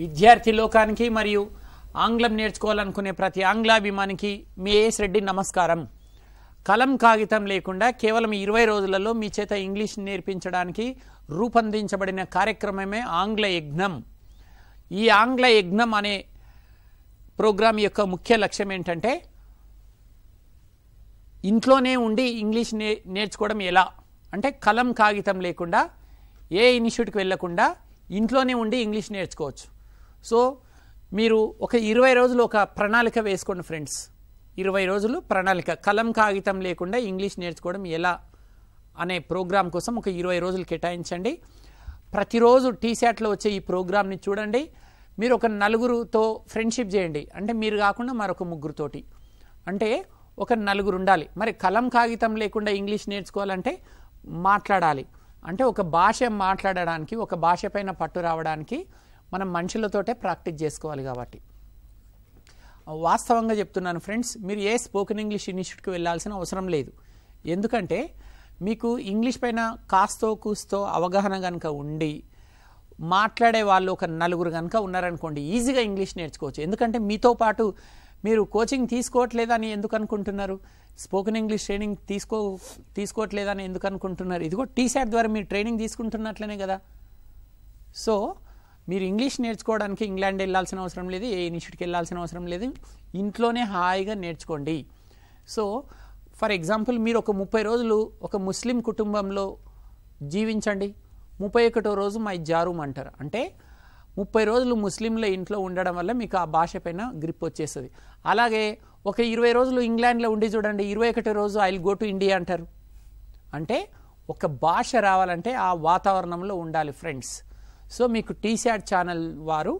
విద్యార్థి లోకానికి మరియు ఆంగ్లం నేర్చుకోవాలనుకునే ప్రతి ఆంగ్లాభిమానికి మీ ఏఎస్ రెడ్డి నమస్కారం కలం కాగితం లేకుండా కేవలం ఇరవై రోజులలో మీ చేత ఇంగ్లీష్ నేర్పించడానికి రూపొందించబడిన కార్యక్రమమే ఆంగ్ల యజ్ఞం ఈ ఆంగ్ల యజ్ఞం అనే ప్రోగ్రాం యొక్క ముఖ్య లక్ష్యం ఏంటంటే ఇంట్లోనే ఉండి ఇంగ్లీష్ నే నేర్చుకోవడం ఎలా అంటే కలం కాగితం లేకుండా ఏ ఇన్స్టిట్యూట్కి వెళ్లకుండా ఇంట్లోనే ఉండి ఇంగ్లీష్ నేర్చుకోవచ్చు సో మీరు ఒక ఇరవై రోజులు ఒక ప్రణాళిక వేసుకోండి ఫ్రెండ్స్ ఇరవై రోజులు ప్రణాళిక కలం కాగితం లేకుండా ఇంగ్లీష్ నేర్చుకోవడం ఎలా అనే ప్రోగ్రాం కోసం ఒక ఇరవై రోజులు కేటాయించండి ప్రతిరోజు టీషర్ట్లో వచ్చే ఈ ప్రోగ్రామ్ని చూడండి మీరు ఒక నలుగురుతో ఫ్రెండ్షిప్ చేయండి అంటే మీరు కాకుండా మరొక ముగ్గురుతోటి అంటే ఒక నలుగురు ఉండాలి మరి కలం కాగితం లేకుండా ఇంగ్లీష్ నేర్చుకోవాలంటే మాట్లాడాలి అంటే ఒక భాష మాట్లాడడానికి ఒక భాష పైన పట్టు రావడానికి మనం మనుషులతోటే ప్రాక్టీస్ చేసుకోవాలి కాబట్టి వాస్తవంగా చెప్తున్నాను ఫ్రెండ్స్ మీరు ఏ స్పోకెన్ ఇంగ్లీష్ ఇన్స్టిట్యూట్కి వెళ్ళాల్సిన అవసరం లేదు ఎందుకంటే మీకు ఇంగ్లీష్ పైన కాస్తో కూస్తో అవగాహన కనుక ఉండి మాట్లాడే వాళ్ళు ఒక నలుగురు కనుక ఉన్నారనుకోండి ఈజీగా ఇంగ్లీష్ నేర్చుకోవచ్చు ఎందుకంటే మీతో పాటు మీరు కోచింగ్ తీసుకోవట్లేదని ఎందుకు అనుకుంటున్నారు స్పోకెన్ ఇంగ్లీష్ ట్రైనింగ్ తీసుకో తీసుకోవట్లేదని ఎందుకు అనుకుంటున్నారు ఇదిగో టీశాట్ ద్వారా మీరు ట్రైనింగ్ తీసుకుంటున్నట్లనే కదా సో మీరు ఇంగ్లీష్ నేర్చుకోవడానికి ఇంగ్లాండ్ వెళ్ళాల్సిన అవసరం లేదు ఏ ఇన్స్టిట్యూట్కి వెళ్ళాల్సిన అవసరం లేదు ఇంట్లోనే హాయిగా నేర్చుకోండి సో ఫర్ ఎగ్జాంపుల్ మీరు ఒక ముప్పై రోజులు ఒక ముస్లిం కుటుంబంలో జీవించండి ముప్పై ఒకటో రోజు మై జారూమ్ అంటారు అంటే ముప్పై రోజులు ముస్లింల ఇంట్లో ఉండడం వల్ల మీకు ఆ భాష పైన గ్రిప్ వచ్చేస్తుంది అలాగే ఒక ఇరవై రోజులు ఇంగ్లాండ్లో ఉండి చూడండి ఇరవై ఒకటో రోజు ఐ గో టు ఇండియా అంటారు అంటే ఒక భాష రావాలంటే ఆ వాతావరణంలో ఉండాలి ఫ్రెండ్స్ సో మీకు టీశాట్ ఛానల్ వారు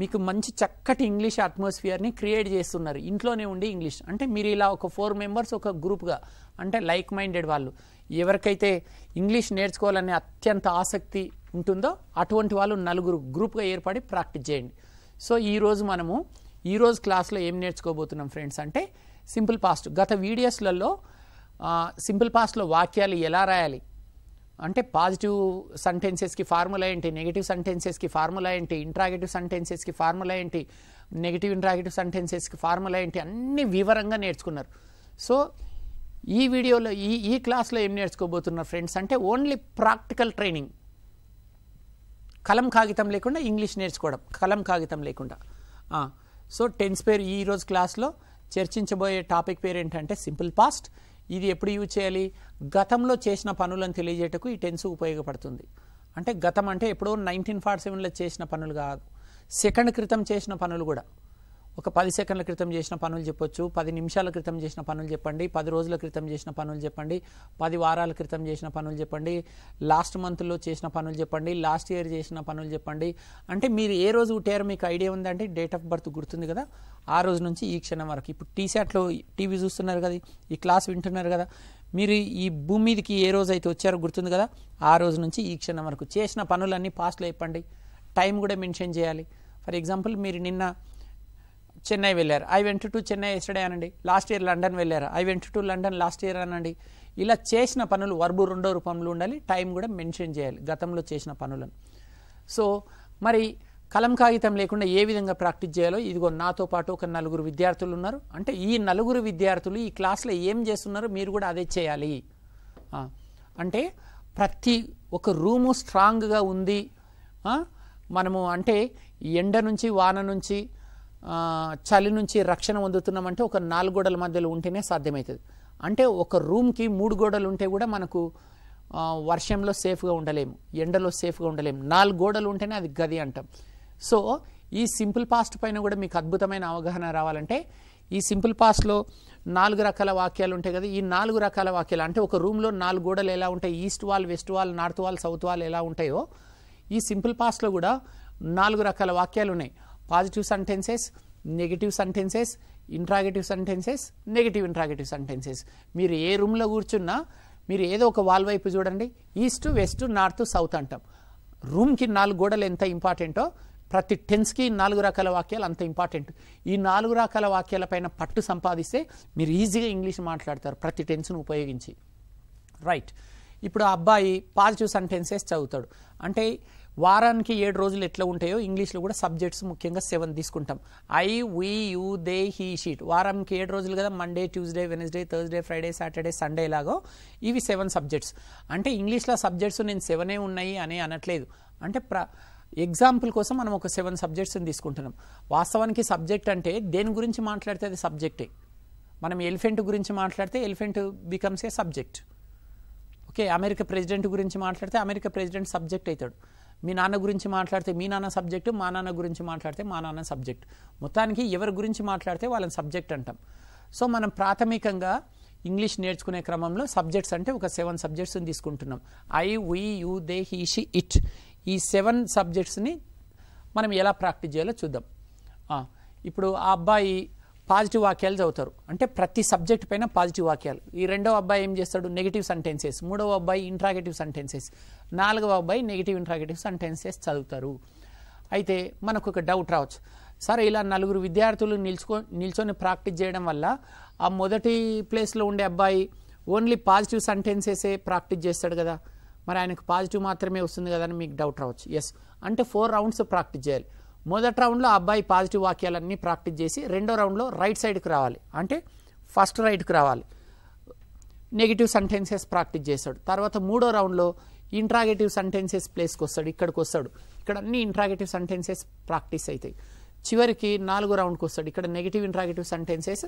మీకు మంచి చక్కటి ఇంగ్లీష్ అట్మాస్ఫియర్ని క్రియేట్ చేస్తున్నారు ఇంట్లోనే ఉండి ఇంగ్లీష్ అంటే మీరు ఇలా ఒక ఫోర్ మెంబర్స్ ఒక గ్రూప్గా అంటే లైక్ మైండెడ్ వాళ్ళు ఎవరికైతే ఇంగ్లీష్ నేర్చుకోవాలనే అత్యంత ఆసక్తి ఉంటుందో అటువంటి వాళ్ళు నలుగురు గ్రూప్గా ఏర్పడి ప్రాక్టీస్ చేయండి సో ఈరోజు మనము ఈరోజు క్లాస్లో ఏం నేర్చుకోబోతున్నాం ఫ్రెండ్స్ అంటే సింపుల్ పాస్ట్ గత వీడియోస్లలో సింపుల్ పాస్ట్లో వాక్యాలు ఎలా రాయాలి అంటే పాజిటివ్ సెంటెన్సెస్కి ఫార్ములా ఏంటి నెగిటివ్ సెంటెన్సెస్కి ఫార్ములా ఏంటి ఇంట్రాగేటివ్ సెంటెన్సెస్కి ఫార్ములా ఏంటి నెగిటివ్ ఇంట్రాగేటివ్ సెంటెన్సెస్కి ఫార్ములా ఏంటి అన్నీ వివరంగా నేర్చుకున్నారు సో ఈ వీడియోలో ఈ ఈ క్లాస్లో ఏం నేర్చుకోబోతున్నారు ఫ్రెండ్స్ అంటే ఓన్లీ ప్రాక్టికల్ ట్రైనింగ్ కలం కాగితం లేకుండా ఇంగ్లీష్ నేర్చుకోవడం కలం కాగితం లేకుండా సో టెన్స్ పేరు ఈరోజు క్లాస్లో చర్చించబోయే టాపిక్ పేరు ఏంటంటే సింపుల్ పాస్ట్ ఇది ఎప్పుడు యూజ్ చేయాలి గతంలో చేసిన పనులను తెలియజేయటకు ఈ టెన్స్ ఉపయోగపడుతుంది అంటే గతం అంటే ఎప్పుడో నైన్టీన్ ఫార్టీ సెవెన్లో చేసిన పనులు కాదు సెకండ్ క్రితం చేసిన పనులు కూడా ఒక పది సెకండ్ల క్రితం చేసిన పనులు చెప్పొచ్చు పది నిమిషాల క్రితం చేసిన పనులు చెప్పండి పది రోజుల క్రితం చేసిన పనులు చెప్పండి పది వారాల క్రితం చేసిన పనులు చెప్పండి లాస్ట్ మంత్లో చేసిన పనులు చెప్పండి లాస్ట్ ఇయర్ చేసిన పనులు చెప్పండి అంటే మీరు ఏ రోజు ఉంటారో మీకు ఐడియా ఉందంటే డేట్ ఆఫ్ బర్త్ గుర్తుంది కదా ఆ రోజు నుంచి ఈ క్షణం వరకు ఇప్పుడు టీషర్ట్లో టీవీ చూస్తున్నారు కదా ఈ క్లాస్ వింటున్నారు కదా మీరు ఈ భూమి మీదకి ఏ రోజు అయితే వచ్చారో గుర్తుంది కదా ఆ రోజు నుంచి ఈ క్షణం వరకు చేసిన పనులన్నీ పాస్ట్లో చెప్పండి టైం కూడా మెన్షన్ చేయాలి ఫర్ ఎగ్జాంపుల్ మీరు నిన్న చెన్నై వెళ్ళారు I went to Chennai yesterday అనండి లాస్ట్ ఇయర్ లండన్ వెళ్ళారు I went to London last year అనండి ఇలా చేసిన పనులు వర్బు రెండో రూపంలో ఉండాలి టైం కూడా మెన్షన్ చేయాలి గతంలో చేసిన పనులను సో మరి కలం కాగితం లేకుండా ఏ విధంగా ప్రాక్టీస్ చేయాలో ఇదిగో నాతో పాటు ఒక నలుగురు విద్యార్థులు ఉన్నారు అంటే ఈ నలుగురు విద్యార్థులు ఈ క్లాస్లో ఏం చేస్తున్నారో మీరు కూడా అదే చేయాలి అంటే ప్రతి ఒక రూము స్ట్రాంగ్గా ఉంది మనము అంటే ఎండ నుంచి వాన నుంచి చలి నుంచి రక్షణ పొందుతున్నామంటే ఒక నాలుగు గోడల మధ్యలో ఉంటేనే సాధ్యమవుతుంది అంటే ఒక రూమ్కి మూడు గోడలు ఉంటే కూడా మనకు వర్షంలో సేఫ్గా ఉండలేము ఎండలో సేఫ్గా ఉండలేము నాలుగు గోడలు ఉంటేనే అది గది అంటాం సో ఈ సింపుల్ పాస్ట్ పైన కూడా మీకు అద్భుతమైన అవగాహన రావాలంటే ఈ సింపుల్ పాస్ట్లో నాలుగు రకాల వాక్యాలు ఉంటాయి కదా ఈ నాలుగు రకాల వాక్యాలు అంటే ఒక రూమ్లో నాలుగు గోడలు ఎలా ఉంటాయి east wall west wall north wall south wall ఎలా ఉంటాయో ఈ సింపుల్ పాస్ట్లో కూడా నాలుగు రకాల వాక్యాలు ఉన్నాయి positive sentences negative sentences interrogative sentences negative interrogative sentences మీరు ఏ రూమ్లో కూర్చున్నా మీరు ఏదో ఒక వాల్ వైపు చూడండి ఈస్ట్ వెస్ట్ నార్త్ సౌత్ అంటాం రూమ్కి నాలుగు గోడలు ఎంత ఇంపార్టెంటో ప్రతి టెన్స్కి నాలుగు రకాల వాక్యాలు అంత ఇంపార్టెంట్ ఈ నాలుగు రకాల వాక్యాల పైన పట్టు సంపాదిస్తే మీరు ఈజీగా ఇంగ్లీష్ మాట్లాడతారు ప్రతి టెన్స్ను ఉపయోగించి రైట్ ఇప్పుడు ఆ అబ్బాయి పాజిటివ్ సెంటెన్సెస్ చదువుతాడు అంటే వారానికి ఏడు రోజులు ఎట్లా ఉంటాయో ఇంగ్లీష్లో కూడా సబ్జెక్ట్స్ ముఖ్యంగా సెవెన్ తీసుకుంటాం I we you they he she it వారానికి ఏడు రోజులు కదా Monday Tuesday Wednesday Thursday Friday Saturday Sunday లాగో ఇవి సెవెన్ సబ్జెక్ట్స్ అంటే ఇంగ్లీష్లో సబ్జెక్ట్స్ నేను సెవెనే ఉన్నాయి అని అనట్లేదు అంటే ప్ర ఎగ్జాంపుల్ కోసం మనం ఒక సెవెన్ సబ్జెక్ట్స్ని తీసుకుంటున్నాం వాస్తవానికి సబ్జెక్ట్ అంటే దేని గురించి మాట్లాడితే అది సబ్జెక్టే మనం ఎలిఫెంట్ గురించి మాట్లాడితే elephant becomes a subject okay America president గురించి మాట్లాడితే అమెరికా ప్రెసిడెంట్ సబ్జెక్ట్ అవుతాడు మీ నాన్న గురించి మాట్లాడితే మీ నాన్న సబ్జెక్ట్ మా నాన్న గురించి మాట్లాడితే మా నాన్న సబ్జెక్ట్ మొత్తానికి ఎవరి గురించి మాట్లాడితే వాళ్ళని సబ్జెక్ట్ అంటాం సో మనం ప్రాథమికంగా ఇంగ్లీష్ నేర్చుకునే క్రమంలో సబ్జెక్ట్స్ అంటే ఒక సెవెన్ సబ్జెక్ట్స్ని తీసుకుంటున్నాం I we you they he she it ఈ సెవెన్ సబ్జెక్ట్స్ని మనం ఎలా ప్రాక్టీస్ చేయాలో చూద్దాం ఇప్పుడు ఆ అబ్బాయి పాజిటివ్ వాక్యాలు చదువుతారు అంటే ప్రతి సబ్జెక్ట్ పైన పాజిటివ్ వాక్యాలు ఈ రెండవ అబ్బాయి ఏం చేస్తాడు నెగిటివ్ సెంటెన్సెస్ మూడవ అబ్బాయి ఇంట్రాగేటివ్ సెంటెన్సెస్ నాలుగవ అబ్బాయి నెగిటివ్ ఇంట్రాగేటివ్ సెంటెన్సెస్ చదువుతారు అయితే మనకు ఒక డౌట్ రావచ్చు సరే ఇలా నలుగురు విద్యార్థులు నిల్చుకో నిల్చొని ప్రాక్టీస్ చేయడం వల్ల ఆ మొదటి ప్లేస్లో ఉండే అబ్బాయి ఓన్లీ పాజిటివ్ సెంటెన్సెసే ప్రాక్టీస్ చేస్తాడు కదా మరి ఆయనకు పాజిటివ్ మాత్రమే వస్తుంది కదా అని మీకు డౌట్ రావచ్చు ఎస్ అంటే ఫోర్ రౌండ్స్ ప్రాక్టీస్ చేయాలి మొదటి రౌండ్లో అబ్బాయి పాజిటివ్ వాక్యాలన్నీ ప్రాక్టీస్ చేసి రెండో రౌండ్లో రైట్ సైడ్కి రావాలి అంటే ఫస్ట్ రైట్కి రావాలి నెగిటివ్ సెంటెన్సెస్ ప్రాక్టీస్ చేస్తాడు తర్వాత మూడో రౌండ్లో ఇంట్రాగేటివ్ సెంటెన్సెస్ ప్లేస్కి వస్తాడు ఇక్కడికి వస్తాడు ఇక్కడ అన్ని ఇంట్రాగేటివ్ సెంటెన్సెస్ ప్రాక్టీస్ అవుతాయి చివరికి నాలుగో రౌండ్కి వస్తాడు ఇక్కడ నెగిటివ్ ఇంట్రాగేటివ్ సెంటెన్సెస్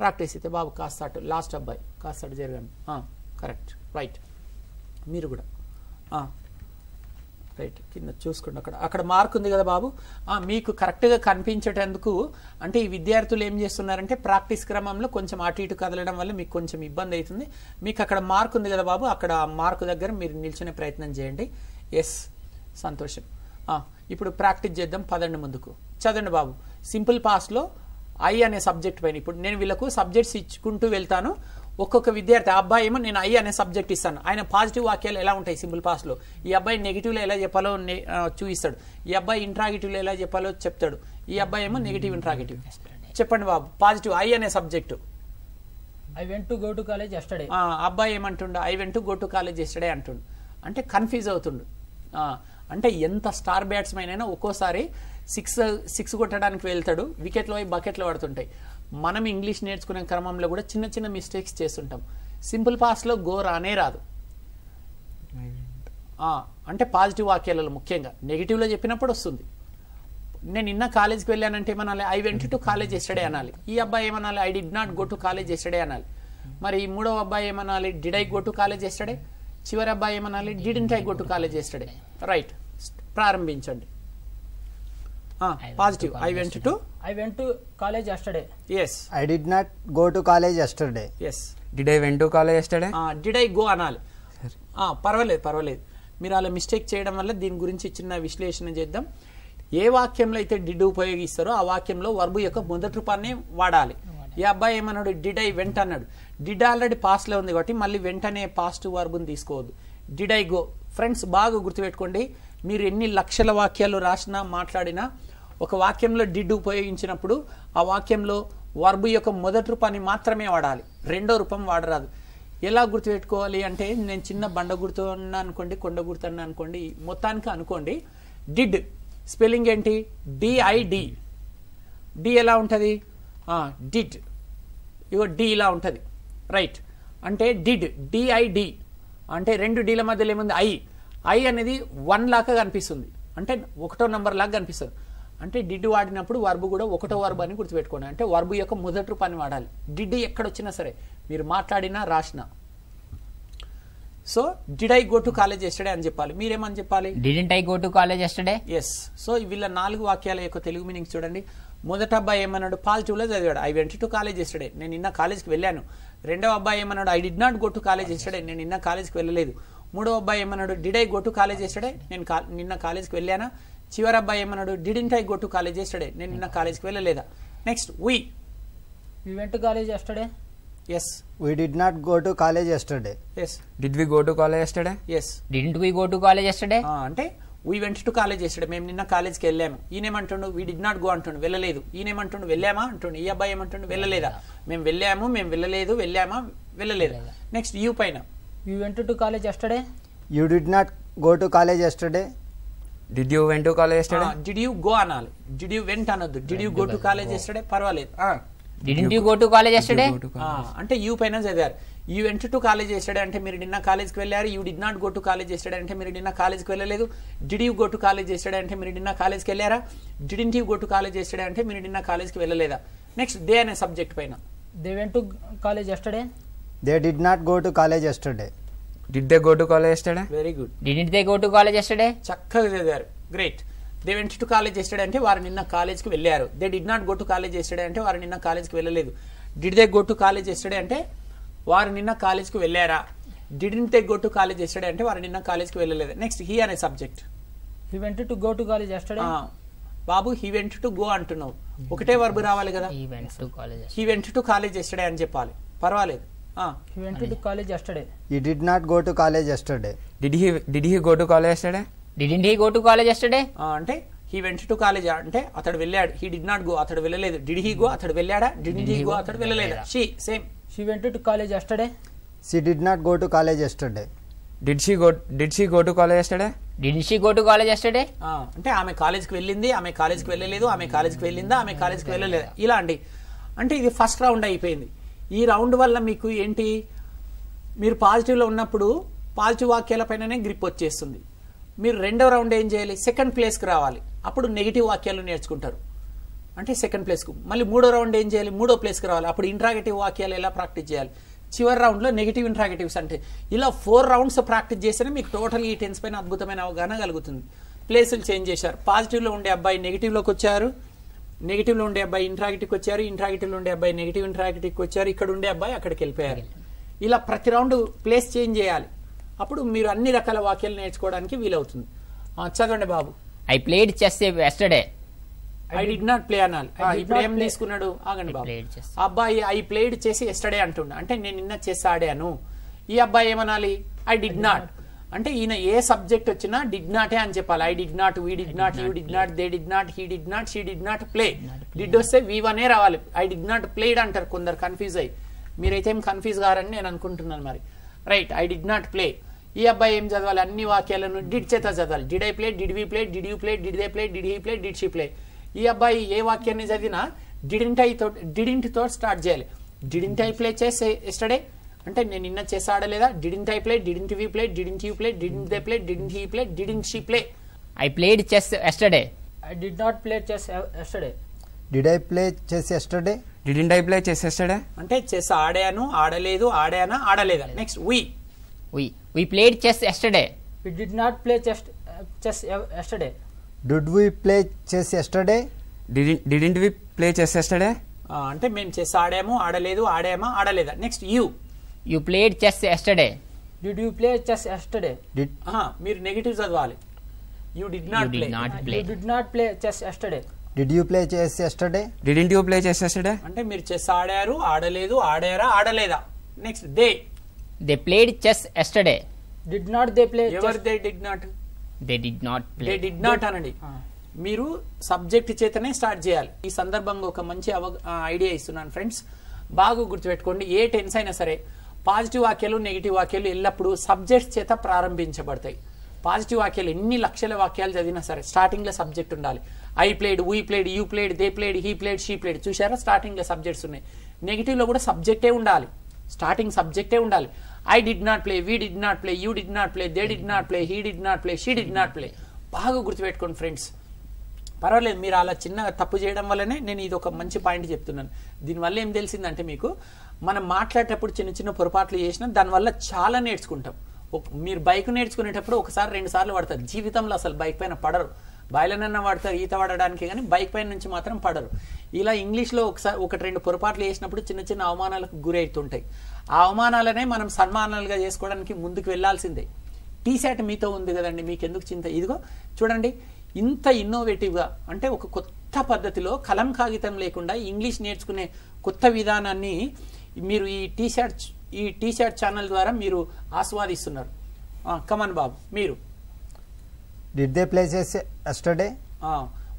ప్రాక్టీస్ అవుతాయి బాబు కాస్త అటు లాస్ట్ అబ్బాయి కాస్త అటు జరగండి కరెక్ట్ రైట్ మీరు కూడా రైట్ కింద చూసుకోండి అక్కడ అక్కడ మార్క్ ఉంది కదా బాబు మీకు కరెక్ట్గా కనిపించేటందుకు అంటే ఈ విద్యార్థులు ఏం చేస్తున్నారంటే ప్రాక్టీస్ క్రమంలో కొంచెం అటు ఇటు కదలడం వల్ల మీకు కొంచెం ఇబ్బంది అవుతుంది మీకు అక్కడ మార్క్ ఉంది కదా బాబు అక్కడ మార్క్ దగ్గర మీరు నిల్చునే ప్రయత్నం చేయండి ఎస్ సంతోషం ఇప్పుడు ప్రాక్టీస్ చేద్దాం పదండి ముందుకు చదవండి బాబు సింపుల్ పాస్లో ఐ అనే సబ్జెక్ట్ పైన ఇప్పుడు నేను వీళ్ళకు సబ్జెక్ట్స్ ఇచ్చుకుంటూ వెళ్తాను ఒక్కొక్క విద్యార్థి ఆ అబ్బాయి ఏమో నేను ఐ అనే సబ్జెక్ట్ ఇస్తాను ఆయన పాజిటివ్ వాక్యాలు ఎలా ఉంటాయి సింపుల్ పాస్లో ఈ అబ్బాయి నెగిటివ్లో ఎలా చెప్పాలో చూపిస్తాడు ఈ అబ్బాయి ఇంట్రాగేటివ్లో ఎలా చెప్పాలో చెప్తాడు ఈ అబ్బాయి ఏమో నెగిటివ్ ఇంట్రాగేటివ్ చెప్పండి బాబు పాజిటివ్ ఐ అనే subject I went to go to college yesterday అబ్బాయి ఏమంటుండు I went to go to college yesterday అంటుండు అంటే కన్ఫ్యూజ్ అవుతుండు అంటే ఎంత స్టార్ బ్యాట్స్మెన్ అయినా ఒక్కోసారి సిక్స్ సిక్స్ కొట్టడానికి వెళ్తాడు వికెట్లో బకెట్లో పడుతుంటాయి మనం ఇంగ్లీష్ నేర్చుకునే క్రమంలో కూడా చిన్న చిన్న మిస్టేక్స్ చేస్తుంటాం సింపుల్ పాస్లో గో రానే రాదు అంటే పాజిటివ్ వాక్యాలలో ముఖ్యంగా నెగిటివ్లో చెప్పినప్పుడు వస్తుంది నేను నిన్న కాలేజ్కి వెళ్ళానంటే ఏమనాలి I went to college yesterday అనాలి ఈ అబ్బాయి ఏమనాలి I did not go to college yesterday అనాలి మరి ఈ మూడవ అబ్బాయి ఏమనాలి did I go to college yesterday చివరి అబ్బాయి ఏమనాలి didn't I go to college yesterday right ప్రారంభించండి positive I went to I went to college yesterday yes I did not go to college yesterday yes did I went to college yesterday did I go అనాలి పర్వాలేదు పర్వాలేదు మీరు అలా mistake చేయడం వల్ల దీని గురించి చిన్న విశ్లేషణ చేద్దాం ఏ వాక్యంలో అయితే డిడ్ ఉపయోగిస్తారో ఆ వాక్యంలో వర్బు యొక్క మొదటి రూపాన్ని వాడాలి ఈ అబ్బాయి ఏమన్నాడు డిడ్ ఐ వెంట అన్నాడు డిడ్ ఆల్రెడీ పాస్ట్లో ఉంది కాబట్టి మళ్ళీ వెంటనే పాస్ట్ వర్బుని తీసుకోవద్దు డిడ్ ఐ గో ఫ్రెండ్స్ బాగా గుర్తుపెట్టుకోండి మీరు ఎన్ని లక్షల వాక్యాలు రాసినా మాట్లాడినా ఒక వాక్యంలో డిడ్ ఉపయోగించినప్పుడు ఆ వాక్యంలో వర్బు యొక్క మొదటి రూపాన్ని మాత్రమే వాడాలి రెండో రూపం వాడరాదు ఎలా గుర్తుపెట్టుకోవాలి అంటే నేను చిన్న బండ గుర్తు అనుకోండి కొండ గుర్తు అనుకోండి మొత్తానికి అనుకోండి డిడ్ స్పెల్లింగ్ ఏంటి డిఐడి డి ఎలా ఉంటుంది డిడ్ ఇగో డి ఇలా ఉంటుంది రైట్ అంటే డిడ్ డిఐడి అంటే రెండు డీల మధ్యలో ఏముంది ఐ ఐ అనేది వన్ లాగా కనిపిస్తుంది అంటే ఒకటో నంబర్ లాగా కనిపిస్తుంది అంటే డిడ్ వాడినప్పుడు వర్బు కూడా ఒకటో వర్బు అని గుర్తుపెట్టుకోండి అంటే వర్బు యొక్క మొదటి రూపాన్ని వాడాలి డిడ్ ఎక్కడొచ్చినా సరే మీరు మాట్లాడినా రాసినా so did I go to college yesterday అని చెప్పాలి మీరేమని చెప్పాలి didn't I go to college yesterday yes so వీళ్ళ నాలుగు వాక్యాల యొక్క తెలుగు మీనింగ్ చూడండి మొదట అబ్బాయి ఏమన్నాడు పాజిటివ్లో చదివాడు I went to college yesterday నేను నిన్న కాలేజ్కి వెళ్ళాను రెండవ అబ్బాయి ఏమన్నాడు I did not go to college yesterday నేను నిన్న కాలేజ్కి వెళ్ళలేదు మూడో అబ్బాయి ఏమన్నాడు did I go to college yesterday నేను నిన్న కాలేజ్కి వెళ్ళానా చివరి అబ్బాయి ఏమన్నాడు didn't I go to college yesterday నేను నిన్న కాలేజ్కి వెళ్ళలేదా next we we went to college yesterday yes we did not go to college yesterday yes did we go to college yesterday yes didn't we go to college yesterday అంటే we went to college yesterday మేము నిన్న కాలేజ్కి వెళ్ళాము ఈయనేమంటుండు we did not go అంటుండు వెళ్ళలేదు ఈయనేమంటుండు వెళ్ళామా అంటుండు ఈ అబ్బాయి ఏమంటుండు వెళ్ళలేదా మేము వెళ్ళాము మేము వెళ్ళలేదు వెళ్ళామా వెళ్ళలేదు నెక్స్ట్ యూ పైన you went to college yesterday you did not go to college yesterday did you went college did you go అనాలి డిడ్ యూ వెంట్ అనొద్దు did you go to college yesterday పర్వాలేదు did you go to college yesterday అంటే you పైన చదివారు you went to college yesterday అంటే మీరు నిన్న కాలేజ్కి వెళ్ళారు you did not go to college yesterday అంటే మీరు నిన్న కాలేజ్కి వెళ్ళలేదు did you go to college yesterday అంటే మీరు నిన్న కాలేజ్కి వెళ్ళారా didn't you go to college yesterday అంటే మీరు నిన్న కాలేజ్కి వెళ్ళలేదా నెక్స్ట్ దే అనే సబ్జెక్ట్ పైన they went to college yesterday they did not go to college yesterday Did they go to college yesterday? Very good did they go to college yesterday? చక్కగా చదివారు great they went to college yesterday అంటే వారు నిన్న కాలేజ్కి వెళ్ళారు they did not go to college yesterday అంటే వారు నిన్న కాలేజ్కి వెళ్ళలేదు did they go to college yesterday అంటే వారు నిన్న కాలేజ్కి వెళ్ళారా didn't they go to college yesterday అంటే వారు నిన్న కాలేజ్కి వెళ్ళలేదు నెక్స్ట్ హీ అనే subject he went to go to college yesterday. బాబు హీ వెంట్ టు గో అంటున్నావు ఒకటే వర్బ్ రావాలి కదా He he went to college yesterday అని చెప్పాలి పర్వాలేదు Ah. he went to college yesterday. He did not go to college yesterday. Did he did he go to college yesterday? Didn't he go to college yesterday? అంటే he went to college అంటే అతడు వెళ్ళాడు he did not go అతడు వెళ్ళలేదు did he go అతడు వెళ్ళాడా did అతడు వెళ్ళలేదు she same she went to college yesterday. She did not go to college yesterday. Did she go did she go to college yesterday did she go to college yesterday అంటే ఆమె కాలేజ్కి వెళ్ళింది ఆమె కాలేజ్కి వెళ్ళలేదు ఆమె కాలేజ్కి వెళ్ళిందా ఆమె కాలేజ్కి వెళ్ళలేదు ఇలా అండి అంటే ఇది ఫస్ట్ రౌండ్ అయిపోయింది ఈ రౌండ్ వల్ల మీకు ఏంటి మీరు పాజిటివ్లో ఉన్నప్పుడు పాజిటివ్ వాక్యాలపైననే గ్రిప్ వచ్చేస్తుంది మీరు రెండో రౌండ్ ఏం చేయాలి సెకండ్ ప్లేస్కి రావాలి అప్పుడు నెగిటివ్ వాక్యాలు నేర్చుకుంటారు అంటే సెకండ్ ప్లేస్కు మళ్ళీ మూడో రౌండ్ ఏం చేయాలి మూడో ప్లేస్కి రావాలి అప్పుడు ఇంట్రాగేటివ్ వాక్యాలు ఎలా ప్రాక్టీస్ చేయాలి చివరి రౌండ్లో నెగిటివ్ ఇంట్రాగేటివ్స్ అంటే ఇలా ఫోర్ రౌండ్స్ ప్రాక్టీస్ చేస్తేనే మీకు టోటల్ ఈ టెన్స్ పైన అద్భుతమైన అవగాహన కలుగుతుంది ప్లేసులు చేంజ్ చేశారు పాజిటివ్లో ఉండే అబ్బాయి నెగిటివ్లోకి వచ్చారు లో ఉండే అబ్బాయి ఇంట్రాగటివ్కి వచ్చారు ఇంట్రాగటివ్లో ఉండే అబ్బాయి నెగిటివ్ ఇంట్రాగటివ్కి వచ్చారు ఇక్కడ ఉండే అబ్బాయి అక్కడికి వెళ్ళిపోయారు ఇలా ప్రతి రౌండ్ ప్లేస్ చేంజ్ చేయాలి అప్పుడు మీరు అన్ని రకాల వాక్యాలు నేర్చుకోవడానికి వీలవుతుంది చదవండి బాబు I played chess yesterday I did not play అనాలి ఇప్పుడు ఏం తీసుకున్నాడు ఆగండి బాబు అబ్బాయి ఐ ప్లేడ్ చేసి ఎస్టర్డే అంటుండ అంటే నేను నిన్న చెస్ ఆడాను ఈ అబ్బాయి ఏమనాలి ఐ డి నాట్ అంటే ఈయన ఏ సబ్జెక్ట్ వచ్చినా డిడ్ నాటే అని చెప్పాలి I did not we did not you did not they did not he did not she did not play did వస్తే వీ వనే రావాలి ఐ డిడ్ నాట్ ప్లేడ్ అంటారు కొందరు కన్ఫ్యూజ్ అయ్యి మీరైతే ఏం కన్ఫ్యూజ్ కారని నేను అనుకుంటున్నాను మరి right I did not play ఈ అబ్బాయి ఏం చదవాలి అన్ని వాక్యాలను డిడ్ చేత చదవాలి did I play did we play did you play did they play did he play did she play ఈ అబ్బాయి ఏ వాక్యాన్ని చదివినా డిడింట్ ఐ తో డిడింట్ తో స్టార్ట్ చేయాలి డిడింట్ ఐ ప్లే చేస్తే ఎస్టర్డే అంటే నేను నిన్న చెస్ ఆడలేదా didn't I play didn't we play didn't you play didn't they play didn't he play didn't she play I played chess yesterday I did not play chess yesterday did I play chess yesterday didn't I play chess yesterday అంటే chess ఆడాను ఆడలేదు ఆడానా ఆడలేదా next we we we played chess yesterday we did not play chess chess yesterday did we play chess yesterday didn't we play chess yesterday అంటే మేము chess ఆడాము ఆడలేదు ఆడామా ఆడలేదా next you you played chess yesterday did you play chess yesterday మీరు negative చదవాలి you did not play not play did not play chess yesterday did you play chess yesterday didn't you play yesterday అంటే మీరు chess ఆడారు ఆడలేదు ఆడారా ఆడలేదా next they they played chess yesterday did not they play ever they did not they did not play did not అనండి ah. మీరు subject చేతనే start చేయాలి ఈ సందర్భంగా ఒక మంచి అవ ఐడియా ఇస్తున్నాను ఫ్రెండ్స్ బాగా గుర్తుపెట్టుకోండి ఏ టెన్స్ అయినా సరే పాజిటివ్ వాక్యాలు నెగిటివ్ వాక్యాలు ఎల్లప్పుడూ సబ్జెక్ట్స్ చేత ప్రారంభించబడతాయి పాజిటివ్ వాక్యాలు ఎన్ని లక్షల వాక్యాలు చదివినా సరే స్టార్టింగ్లో సబ్జెక్ట్ ఉండాలి I played we played you played they played he played she played చూసారా స్టార్టింగ్లో సబ్జెక్ట్స్ ఉన్నాయి నెగిటివ్లో కూడా సబ్జెక్టే ఉండాలి స్టార్టింగ్ సబ్జెక్టే ఉండాలి I did not play we did not play you did not play they did not play he did not play she did not play బాగా గుర్తుపెట్టుకోండి friends పర్వాలేదు మీరు అలా చిన్నగా తప్పు చేయడం వల్లనే నేను ఇది ఒక మంచి పాయింట్ చెప్తున్నాను దీనివల్ల ఏం తెలిసిందంటే మీకు మనం మాట్లాడేటప్పుడు చిన్న చిన్న పొరపాట్లు చేసినా దానివల్ల చాలా నేర్చుకుంటాం మీరు బైక్ నేర్చుకునేటప్పుడు ఒకసారి రెండు సార్లు పడతారు జీవితంలో అసలు బైక్ పైన పడరు బయలనన్నా వాడతారు ఈత వాడడానికి కానీ బైక్ పైన నుంచి మాత్రం పడరు ఇలా ఇంగ్లీష్లో ఒకసారి ఒకటి రెండు పొరపాట్లు చేసినప్పుడు చిన్న చిన్న అవమానాలకు గురవుతుంటాయి ఆ అవమానాలనే మనం సన్మానాలుగా చేసుకోవడానికి ముందుకు వెళ్లాల్సిందే షర్ట్ మీతో ఉంది కదండి మీకు ఎందుకు చింత ఇదిగో చూడండి ఇంత ఇన్నోవేటివ్గా అంటే ఒక కొత్త పద్ధతిలో కలం కాగితం లేకుండా ఇంగ్లీష్ నేర్చుకునే కొత్త విధానాన్ని మీరు ఈ టీ షర్ట్ ఈ టీ షర్ట్ ఛానల్ ద్వారా మీరు ఆస్వాదిస్తున్నారు కమన్ బాబు మీరు డిడ్ దే ప్లే చేసే ఎస్టర్డే